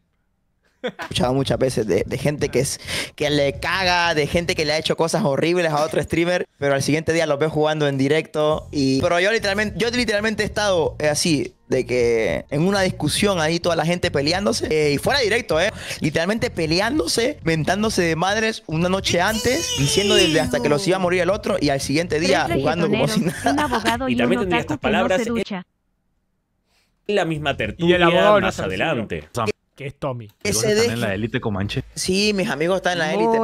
He escuchado muchas veces de, gente que es que le caga, de gente que le ha hecho cosas horribles a otro streamer, pero al siguiente día los veo jugando en directo y pero yo literalmente yo literalmente he estado eh, así de que en una discusión ahí toda la gente peleándose eh, y fuera directo, eh, literalmente peleándose, mentándose de madres una noche antes, diciendo desde hasta que los iba a morir el otro y al siguiente día jugando como si nada. y, también estas palabras. Eh, la misma tertulia y el más adelante. Que es Tommy. en la élite Comanche. Sí, mis amigos están en la élite,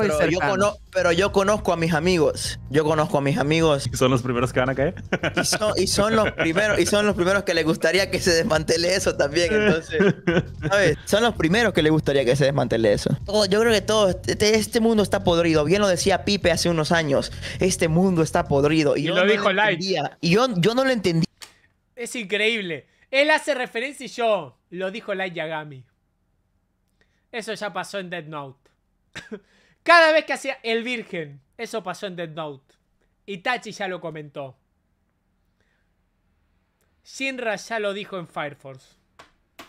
pero, yo conozco a mis amigos. Yo conozco a mis amigos. ¿Y son los primeros que van a caer? Y son, los primeros, y son los primeros que les gustaría que se desmantele eso también. Entonces, ¿sabes? Son los primeros que les gustaría que se desmantele eso. yo creo que todo, este, este, mundo está podrido. Bien lo decía Pipe hace unos años. Este mundo está podrido. Y, yo lo no dijo lo Y yo, yo no lo entendí Es increíble. Él hace referencia y yo, lo dijo Light Yagami. Eso ya pasó en Dead Note. Cada vez que hacía El Virgen, eso pasó en Dead Note. Itachi ya lo comentó. Shinra ya lo dijo en Fire Force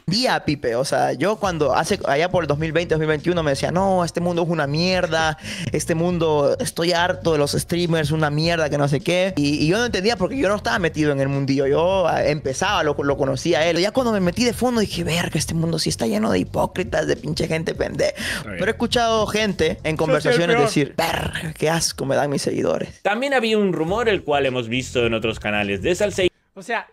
día, Pipe. O sea, yo cuando hace allá por el 2020, 2021 me decía, no, este mundo es una mierda, este mundo, estoy harto de los streamers, una mierda que no sé qué. Y, yo no entendía porque yo no estaba metido en el mundillo. Yo ah, empezaba, lo, conocía a él. Ya cuando me metí de fondo dije, verga, este mundo sí está lleno de hipócritas, de pinche gente pendeja. Pero he escuchado gente en conversaciones decir, ver qué asco me dan mis seguidores. También había un rumor el cual hemos visto en otros canales de Salsei. O sea,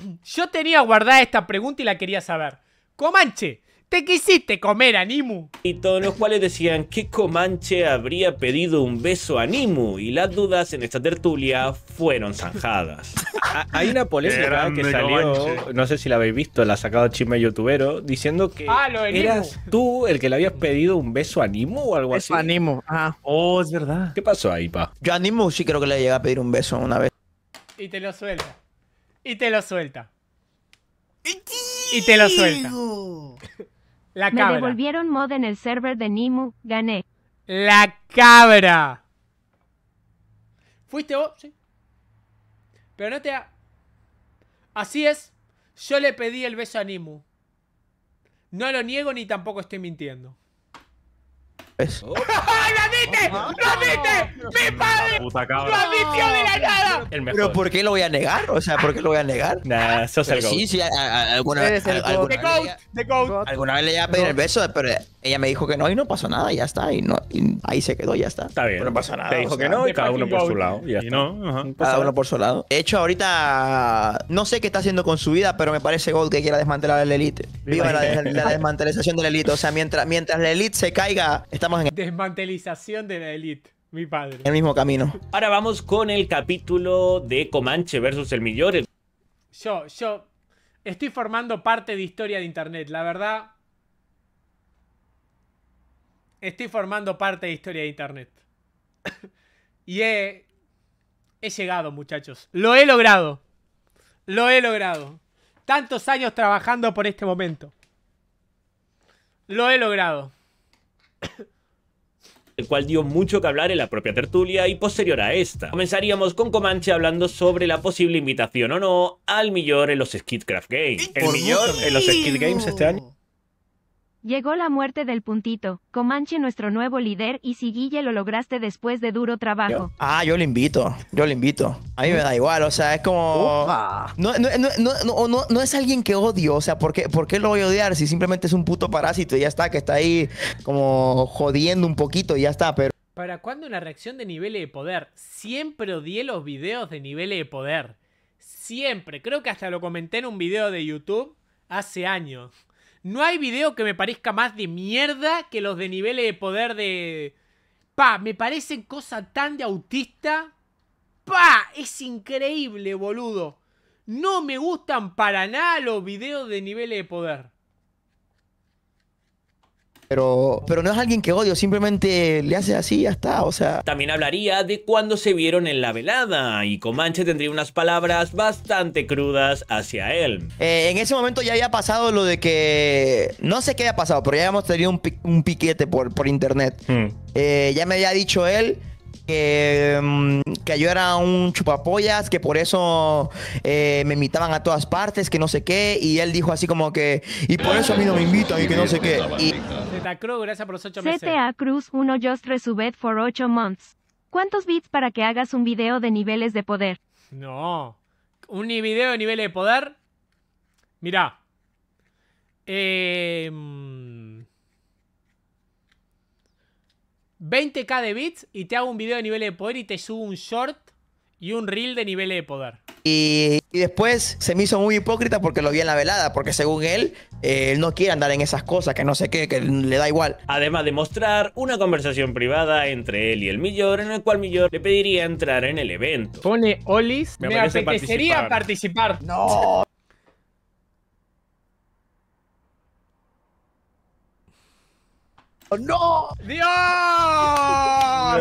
Yo tenía guardada esta pregunta y la quería saber. Comanche, ¿te quisiste comer a Nimu? Y todos los cuales decían que Comanche habría pedido un beso a Nimu y las dudas en esta tertulia fueron zanjadas. Ah, hay una polémica que salió, no sé si la habéis visto, la ha sacado Chisme Youtubero, diciendo que ah, eras tú el que le habías pedido un beso a Nimu o algo así. a Nimu, ah. Oh, es verdad. ¿Qué pasó ahí, pa? Yo a Nimu sí creo que le llega a pedir un beso una vez. Y te lo suelta. Y te lo suelta. Y te lo suelta. La cabra. Me devolvieron mod en el server de Nimu, gané. La cabra. Fuiste vos, sí. Pero no te Así es. Yo le pedí el beso a Nimu. No lo niego ni tampoco estoy mintiendo. ¿Ves? ¡Lo admite! Ah. ¡Lo admite! ¡Mi padre! ¡Lo admitió de la nada! ¿Pero por qué lo voy a negar? O sea, ¿por qué lo voy a negar? Nah, sos el Sí, sí, alguna vez. Alguna vez le iba a pedir el beso, pero ella me dijo que no y no pasó nada, ya está. Y, no, ahí se quedó, ya está. Está bien. No pasó nada. Te dijo que no y cada uno por su lado. Y no, cada uno por su lado. De hecho, ahorita no sé qué está haciendo con su vida, pero me parece Gold que quiera desmantelar a la Elite. Viva la, desmantelización de la Elite. O sea, mientras, mientras la Elite se caiga, está Desmantelización de la élite. Mi padre. El mismo camino. Ahora vamos con el capítulo de Comanche versus el Millores. Yo, yo estoy formando parte de historia de Internet. La verdad, estoy formando parte de historia de Internet. y he, he llegado, muchachos. Lo he logrado. Lo he logrado. Tantos años trabajando por este momento. Lo he logrado el cual dio mucho que hablar en la propia tertulia y posterior a esta. Comenzaríamos con Comanche hablando sobre la posible invitación o no al millón en los Skidcraft Games. ¿El millón en los Skid Games este año? Llegó la muerte del puntito. Comanche, nuestro nuevo líder, y si Guille lo lograste después de duro trabajo. ah, yo le invito, yo le invito. A mí me da igual, o sea, es como... No, es alguien que odio, o sea, ¿por qué, ¿por qué lo voy a odiar si simplemente es un puto parásito y ya está, que está ahí como jodiendo un poquito y ya está, pero... ¿Para cuándo una reacción de niveles de poder? Siempre odié los videos de niveles de poder. Siempre. Creo que hasta lo comenté en un video de YouTube hace años no hay video que me parezca más de mierda que los de niveles de poder de... Pa, me parecen cosas tan de autista. Pa, es increíble, boludo. No me gustan para nada los videos de niveles de poder. Pero, pero no es alguien que odio, simplemente le hace así y ya está, o sea. También hablaría de cuando se vieron en la velada y Comanche tendría unas palabras bastante crudas hacia él. Eh, en ese momento ya había pasado lo de que. No sé qué había pasado, pero ya hemos tenido un, piquete por, por internet. Mm. Eh, ya me había dicho él Mm, que, yo era un chupapollas, que por eso eh, me invitaban a todas partes, que no sé qué, y él dijo así como que, y por eso a mí no me invitan y que no sé qué. Y... te Cruz, gracias por los 8 meses. CTA Cruz 1 Just Resubed for 8 months. ¿Cuántos bits para que hagas un video de niveles de poder? No. Un video de niveles de poder. Mirá. Eh mm, 20k de bits y te hago un video de nivel de poder y te subo un short y un reel de nivel de poder. Y, después se me hizo muy hipócrita porque lo vi en la velada, porque según él, eh, él no quiere andar en esas cosas, que no sé qué, que le da igual. Además de mostrar una conversación privada entre él y el Millor, en el cual Millor le pediría entrar en el evento. Pone Olis, me, apetecería participar. No. ¡No! ¡Dios!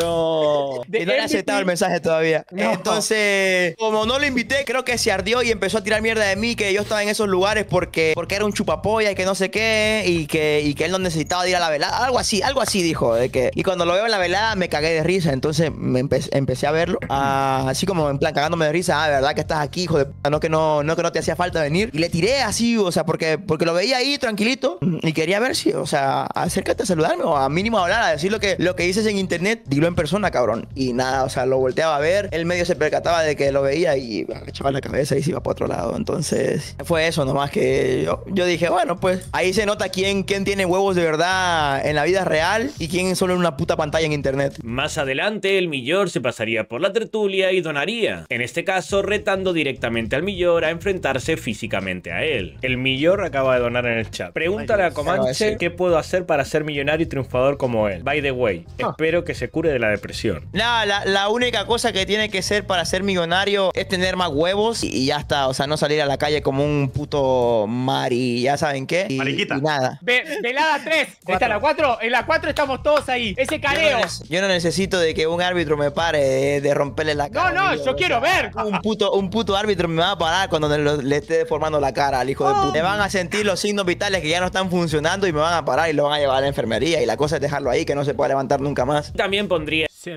No. Y no le aceptado el mensaje todavía. Entonces, como no lo invité, creo que se ardió y empezó a tirar mierda de mí, que yo estaba en esos lugares porque, porque era un chupapoya y que no sé qué, y que, y que él no necesitaba ir a la velada. Algo así, algo así dijo. y cuando lo veo en la velada me cagué de risa. Entonces me empecé a verlo. así como en plan cagándome de risa. Ah, verdad que estás aquí, hijo de puta. No que no, no que no te hacía falta venir. Y le tiré así, o sea, porque, porque lo veía ahí tranquilito. Y quería ver si, o sea, acércate a saludar a mínimo hablar, a decir lo que, lo que dices en internet, dilo en persona, cabrón. Y nada, o sea, lo volteaba a ver, El medio se percataba de que lo veía y echaba la cabeza y se iba para otro lado. Entonces, fue eso nomás que yo, dije, bueno, pues ahí se nota quién, quién tiene huevos de verdad en la vida real y quién solo en una puta pantalla en internet. Más adelante, el Millor se pasaría por la tertulia y donaría, en este caso retando directamente al Millor a enfrentarse físicamente a él. El Millor acaba de donar en el chat. Pregúntale a Comanche qué puedo hacer para ser millonario triunfador como él. By the way, ah. espero que se cure de la depresión. Nada, la, única cosa que tiene que ser para ser millonario es tener más huevos y, ya está. O sea, no salir a la calle como un puto mari, ya saben qué. Mariquita. nada. Ve, velada 3. Está la 4. En la 4 estamos todos ahí. Ese careo. Yo no, necesito de que un árbitro me pare de, romperle la cara. No, no, yo, quiero ver. Un puto, un árbitro me va a parar cuando le, esté deformando la cara al hijo de puta. Me van a sentir los signos vitales que ya no están funcionando y me van a parar y lo van a llevar a la enfermería y la cosa es dejarlo ahí que no se pueda levantar nunca más. También pondría se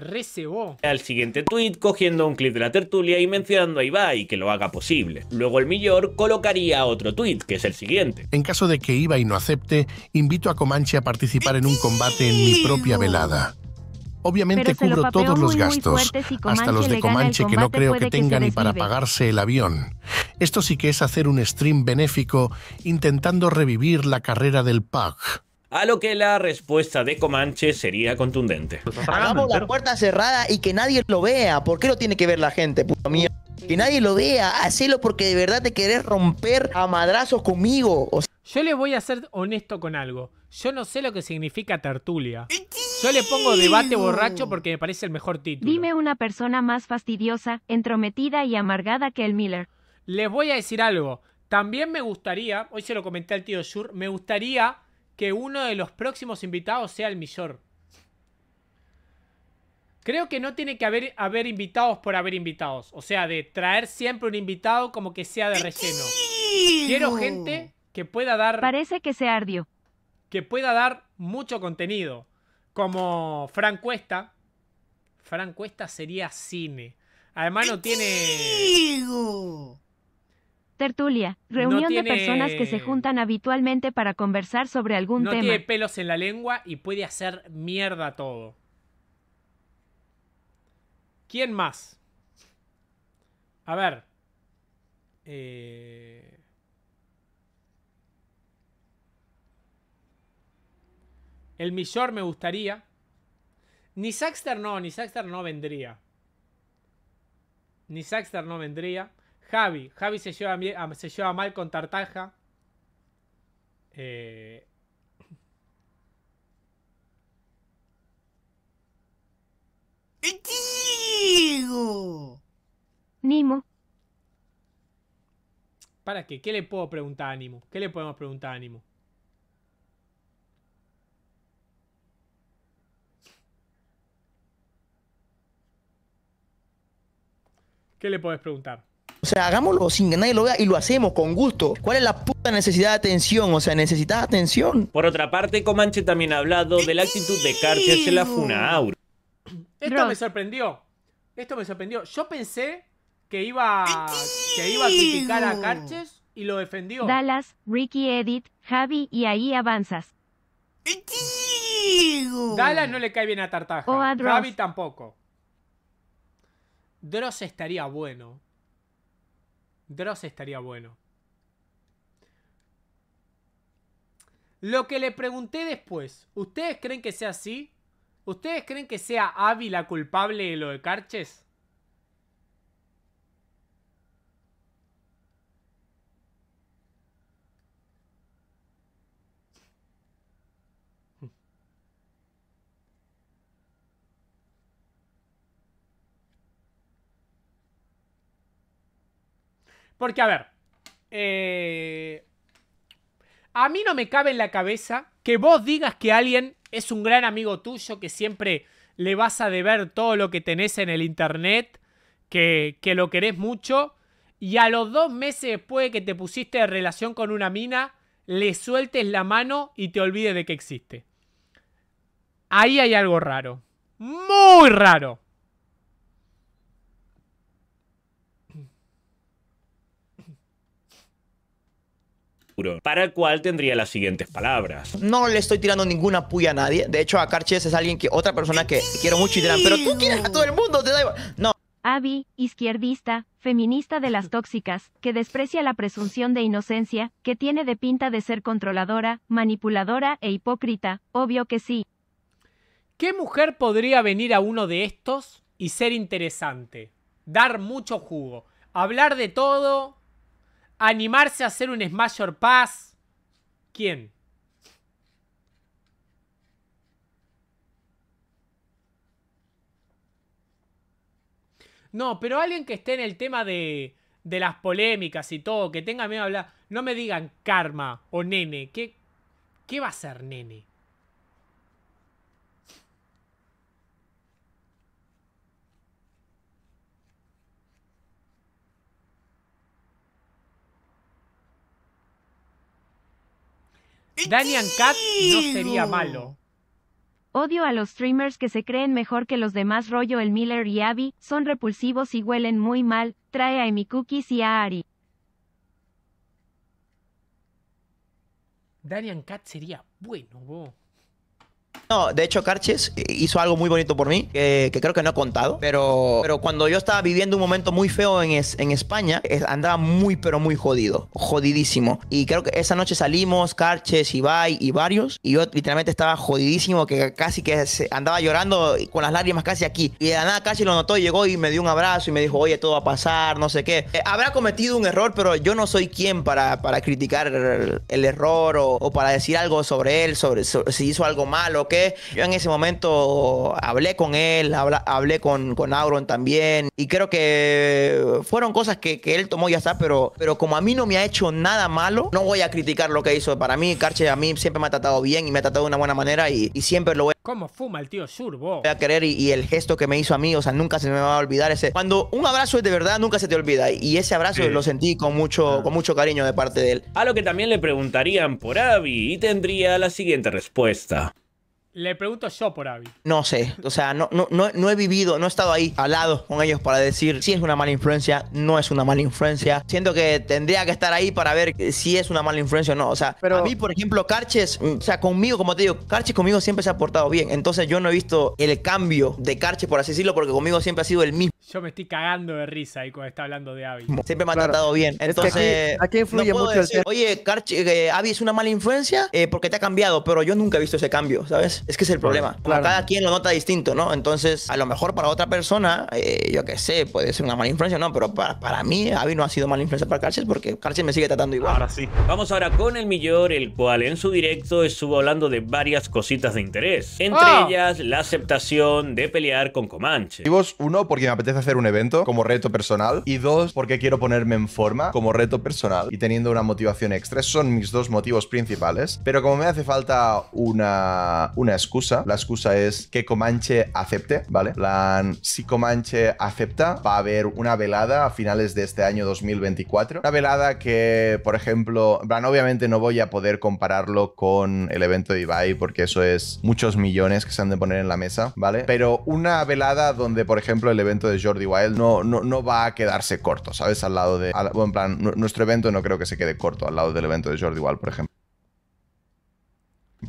Al siguiente tweet cogiendo un clip de la tertulia y mencionando a Ibai que lo haga posible. Luego el Millor colocaría otro tweet, que es el siguiente. En caso de que Ibai no acepte, invito a Comanche a participar en un combate en mi propia velada. Obviamente cubro todos los gastos, hasta los de Comanche que no creo que tenga ni para pagarse el avión. Esto sí que es hacer un stream benéfico intentando revivir la carrera del Pug a lo que la respuesta de Comanche sería contundente. Hagamos la puerta cerrada y que nadie lo vea. ¿Por qué lo tiene que ver la gente, puta mío. Que nadie lo vea, hacelo porque de verdad te querés romper a madrazos conmigo. Yo le voy a ser honesto con algo. Yo no sé lo que significa tertulia. Yo le pongo debate borracho porque me parece el mejor título. Dime una persona más fastidiosa, entrometida y amargada que el Miller. Les voy a decir algo. También me gustaría, hoy se lo comenté al tío Shur, me gustaría que uno de los próximos invitados sea el mejor. Creo que no tiene que haber, haber invitados por haber invitados. O sea, de traer siempre un invitado como que sea de relleno. Quiero gente que pueda dar... Parece que se Ardio. Que pueda dar mucho contenido. Como Fran Cuesta. Fran Cuesta sería cine. Además no tiene... Tertulia, reunión de personas que se juntan habitualmente para conversar sobre algún tema. No tiene pelos en la lengua y puede hacer mierda todo. ¿Quién más? A ver. Eh, el Millor me gustaría. Ni Saxter no, ni Saxter no vendría. Ni Saxter no vendría. Javi. Javi se lleva, ah, se lleva mal con Tartaja. Eh... Nimo. ¿Para qué? ¿Qué le puedo preguntar a Nimo? ¿Qué le podemos preguntar a Nimo? ¿Qué le puedes preguntar? O sea, hagámoslo sin que nadie lo vea y lo hacemos con gusto. ¿Cuál es la puta necesidad de atención? O sea, necesitas atención. Por otra parte, Comanche también ha hablado de la actitud de Carches en la Aura. Esto me sorprendió. Esto me sorprendió. Yo pensé que iba, iba a criticar a Carches y lo defendió. Dallas, Ricky Edit, Javi y ahí avanzas. Dallas no le cae bien a Tartaja. Javi tampoco. Dross estaría bueno. Dross estaría bueno. Lo que le pregunté después, ¿ustedes creen que sea así? ¿Ustedes creen que sea hábil culpable de lo de Carches? Porque, a ver, eh, a mí no me cabe en la cabeza que vos digas que alguien es un gran amigo tuyo, que siempre le vas a deber todo lo que tenés en el internet, que, que lo querés mucho, y a los dos meses después de que te pusiste en relación con una mina, le sueltes la mano y te olvides de que existe. Ahí hay algo raro. Muy raro. para el cual tendría las siguientes palabras. No le estoy tirando ninguna puya a nadie. De hecho, a Carches es alguien que, otra persona que quiero mucho y dirán, pero tú quieres a todo el mundo, te da No. Abby, izquierdista, feminista de las tóxicas, que desprecia la presunción de inocencia, que tiene de pinta de ser controladora, manipuladora e hipócrita, obvio que sí. ¿Qué mujer podría venir a uno de estos y ser interesante? Dar mucho jugo, hablar de todo, animarse a hacer un or Pass. ¿Quién? No, pero alguien que esté en el tema de, de las polémicas y todo, que tenga miedo a hablar, no me digan karma o nene. ¿Qué, qué va a ser nene? Danian Cat no sería malo. Odio a los streamers que se creen mejor que los demás rollo el Miller y Abby, son repulsivos y huelen muy mal, trae a Emi Cookies y a Ari. Danian Cat sería bueno, no, de hecho, Carches hizo algo muy bonito por mí, que, creo que no he contado, pero, pero cuando yo estaba viviendo un momento muy feo en, España, andaba muy, pero muy jodido, jodidísimo. Y creo que esa noche salimos, Carches, Ibai y varios, y yo literalmente estaba jodidísimo, que casi que andaba llorando con las lágrimas casi aquí. Y de nada casi lo notó, llegó y me dio un abrazo y me dijo, oye, todo va a pasar, no sé qué. Eh, habrá cometido un error, pero yo no soy quien para, criticar el, error o, para decir algo sobre él, sobre, si hizo algo malo o qué yo en ese momento hablé con él, hablé con, con Auron también, y creo que fueron cosas que, que, él tomó ya está, pero, pero como a mí no me ha hecho nada malo, no voy a criticar lo que hizo. Para mí, Carche a mí siempre me ha tratado bien y me ha tratado de una buena manera y, siempre lo voy a... fuma el tío querer y, el gesto que me hizo a mí, o sea, nunca se me va a olvidar ese... Cuando un abrazo es de verdad, nunca se te olvida. Y ese abrazo lo sentí con mucho, ah. con mucho cariño de parte de él. A lo que también le preguntarían por Abby y tendría la siguiente respuesta. Le pregunto yo por Abby. No sé, o sea, no, no, no, no, he vivido, no he estado ahí al lado con ellos para decir si es una mala influencia, no es una mala influencia. Siento que tendría que estar ahí para ver si es una mala influencia o no. O sea, Pero... a mí, por ejemplo, Carches, mm, o sea, conmigo, como te digo, Carches conmigo siempre se ha portado bien. Entonces yo no he visto el cambio de Carches, por así decirlo, porque conmigo siempre ha sido el mismo. Yo me estoy cagando de risa ahí cuando está hablando de Abby. Siempre me ha tratado bien. Entonces, es aquí, eh, influye mucho Oye, eh, Abby es una mala influencia eh, porque te ha cambiado, pero yo nunca he visto ese cambio, ¿sabes? Es que es el problema. cada quien lo nota distinto, ¿no? Entonces, a lo mejor para otra persona, yo qué sé, puede ser una mala influencia, ¿no? Pero para, para mí, Abby no ha sido mala influencia para Karch porque Karch me sigue tratando igual. Ahora sí. Vamos ahora con el Millor, el cual en su directo estuvo hablando de varias cositas de interés. Entre ah. ellas, la aceptación de pelear con Comanche. Y vos, uno, porque me apetece hacer un evento como reto personal y dos, porque quiero ponerme en forma como reto personal y teniendo una motivación extra. son mis dos motivos principales, pero como me hace falta una, una excusa, la excusa es que Comanche acepte, ¿vale? Plan, si Comanche acepta, va a haber una velada a finales de este año 2024. Una velada que, por ejemplo, obviamente no voy a poder compararlo con el evento de Ibai porque eso es muchos millones que se han de poner en la mesa, ¿vale? Pero una velada donde, por ejemplo, el evento de George Jordi Wild no, no, no va a quedarse corto, ¿sabes? Al lado de... bueno, en plan, nuestro evento no creo que se quede corto al lado del evento de Jordi Wild, por ejemplo.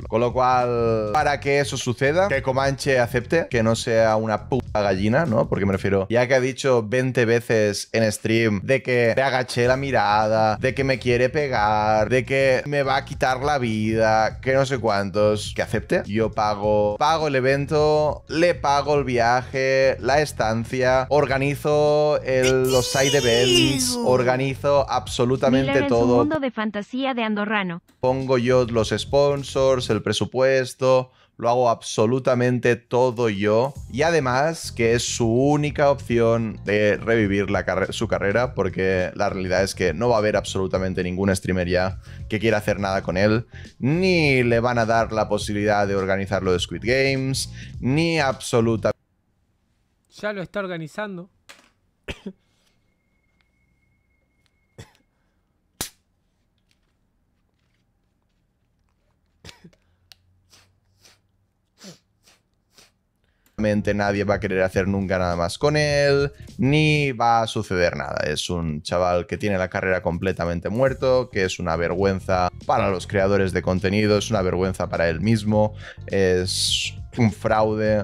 Con lo cual, para que eso suceda, que Comanche acepte, que no sea una puta gallina, ¿no? Porque me refiero, ya que ha dicho 20 veces en stream de que te agaché la mirada, de que me quiere pegar, de que me va a quitar la vida, que no sé cuántos, que acepte. Yo pago, pago el evento, le pago el viaje, la estancia, organizo los side events, organizo absolutamente todo. El mundo de fantasía de andorrano. Pongo yo los sponsors, el presupuesto, lo hago absolutamente todo yo. Y además que es su única opción de revivir la su carrera, porque la realidad es que no va a haber absolutamente ningún streamer ya que quiera hacer nada con él, ni le van a dar la posibilidad de organizarlo de Squid Games, ni absolutamente... Ya lo está organizando. nadie va a querer hacer nunca nada más con él, ni va a suceder nada. Es un chaval que tiene la carrera completamente muerto, que es una vergüenza para los creadores de contenido, es una vergüenza para él mismo, es un fraude.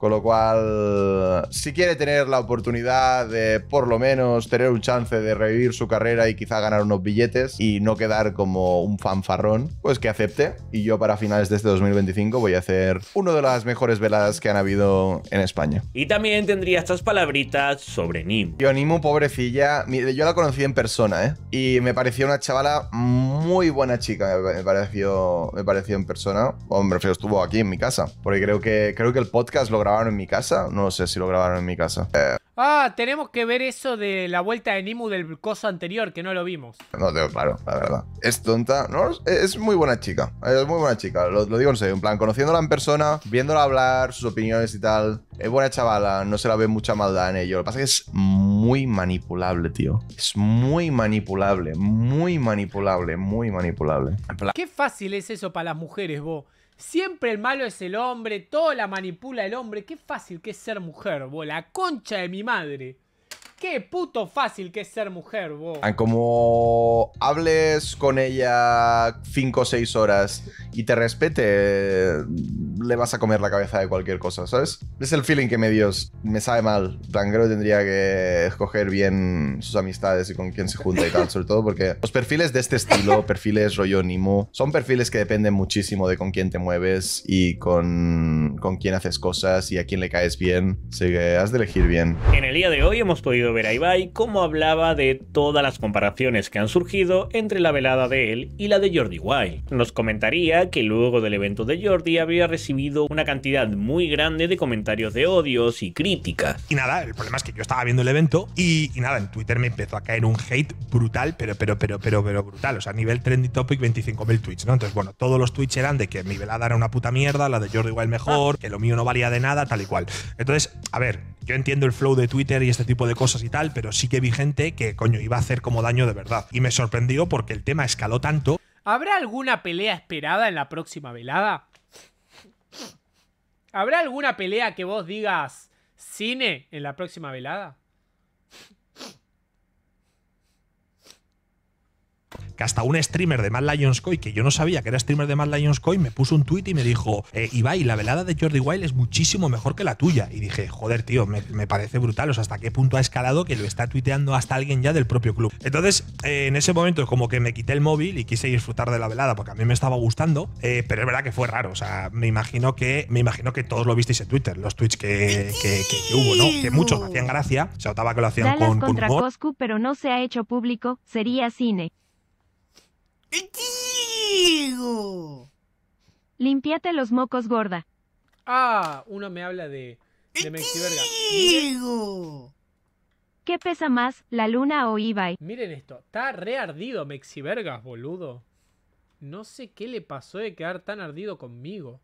Con lo cual, si quiere tener la oportunidad de por lo menos tener un chance de revivir su carrera y quizá ganar unos billetes y no quedar como un fanfarrón, pues que acepte. Y yo para finales de este 2025 voy a hacer una de las mejores veladas que han habido en España. Y también tendría estas palabritas sobre Nimo. Yo Nimo, pobrecilla, yo la conocí en persona, ¿eh? Y me pareció una chavala muy buena chica, me pareció, me pareció en persona. Hombre, estuvo aquí en mi casa, porque creo que, creo que el podcast logró grabaron en mi casa. No sé si lo grabaron en mi casa. Eh, ah, tenemos que ver eso de la vuelta de Nimu del coso anterior, que no lo vimos. No tengo claro, la verdad. Es tonta. No, es muy buena chica. Es muy buena chica. Lo, digo en serio. En plan, conociéndola en persona, viéndola hablar, sus opiniones y tal. Es buena chavala, no se la ve mucha maldad en ello. Lo que pasa es que es muy manipulable, tío. Es muy manipulable, muy manipulable, muy manipulable. Qué fácil es eso para las mujeres, vos. Siempre el malo es el hombre, todo la manipula el hombre. Qué fácil que es ser mujer, vos, la concha de mi madre. Qué puto fácil que es ser mujer, vos. Ah, como hables con ella 5 o 6 horas y te respete, le vas a comer la cabeza de cualquier cosa, ¿sabes? Es el feeling que me dio. Me sabe mal. Rangero tendría que escoger bien sus amistades y con quién se junta y tal, sobre todo porque los perfiles de este estilo, perfiles rollo son perfiles que dependen muchísimo de con quién te mueves y con, con quién haces cosas y a quién le caes bien. Así que has de elegir bien. En el día de hoy hemos podido ver a Ibai cómo hablaba de todas las comparaciones que han surgido entre la velada de él y la de Jordi Wild. Nos comentaría que luego del evento de Jordi había recibido recibido una cantidad muy grande de comentarios de odios y críticas. Y nada, el problema es que yo estaba viendo el evento y, nada, en Twitter me empezó a caer un hate brutal, pero, pero, pero, pero, pero brutal. O sea, nivel trendy topic, 25.000 tweets, ¿no? Entonces, bueno, todos los tweets eran de que mi velada era una puta mierda, la de Jordi igual mejor, que lo mío no valía de nada, tal y cual. Entonces, a ver, yo entiendo el flow de Twitter y este tipo de cosas y tal, pero sí que vi gente que, coño, iba a hacer como daño de verdad. Y me sorprendió porque el tema escaló tanto. ¿Habrá alguna pelea esperada en la próxima velada? ¿Habrá alguna pelea que vos digas cine en la próxima velada? que hasta un streamer de Mad Lions Coy, que yo no sabía que era streamer de Mad Lions Coy, me puso un tweet y me dijo, eh, Ibai, la velada de Jordi Wild es muchísimo mejor que la tuya. Y dije, joder, tío, me, parece brutal, o sea, hasta qué punto ha escalado que lo está tuiteando hasta alguien ya del propio club. Entonces, eh, en ese momento como que me quité el móvil y quise disfrutar de la velada porque a mí me estaba gustando, eh, pero es verdad que fue raro, o sea, me imagino que, me imagino que todos lo visteis en Twitter, los tweets que, hubo, ¿no? Que muchos hacían gracia, se notaba que lo hacían con, contra con pero no se ha hecho público, sería cine. ¡Digo! Limpiate los mocos, gorda. Ah, uno me habla de. de ¿Qué pesa más, la luna o Ibai? Miren esto, está re ardido Mexivergas, boludo. No sé qué le pasó de quedar tan ardido conmigo.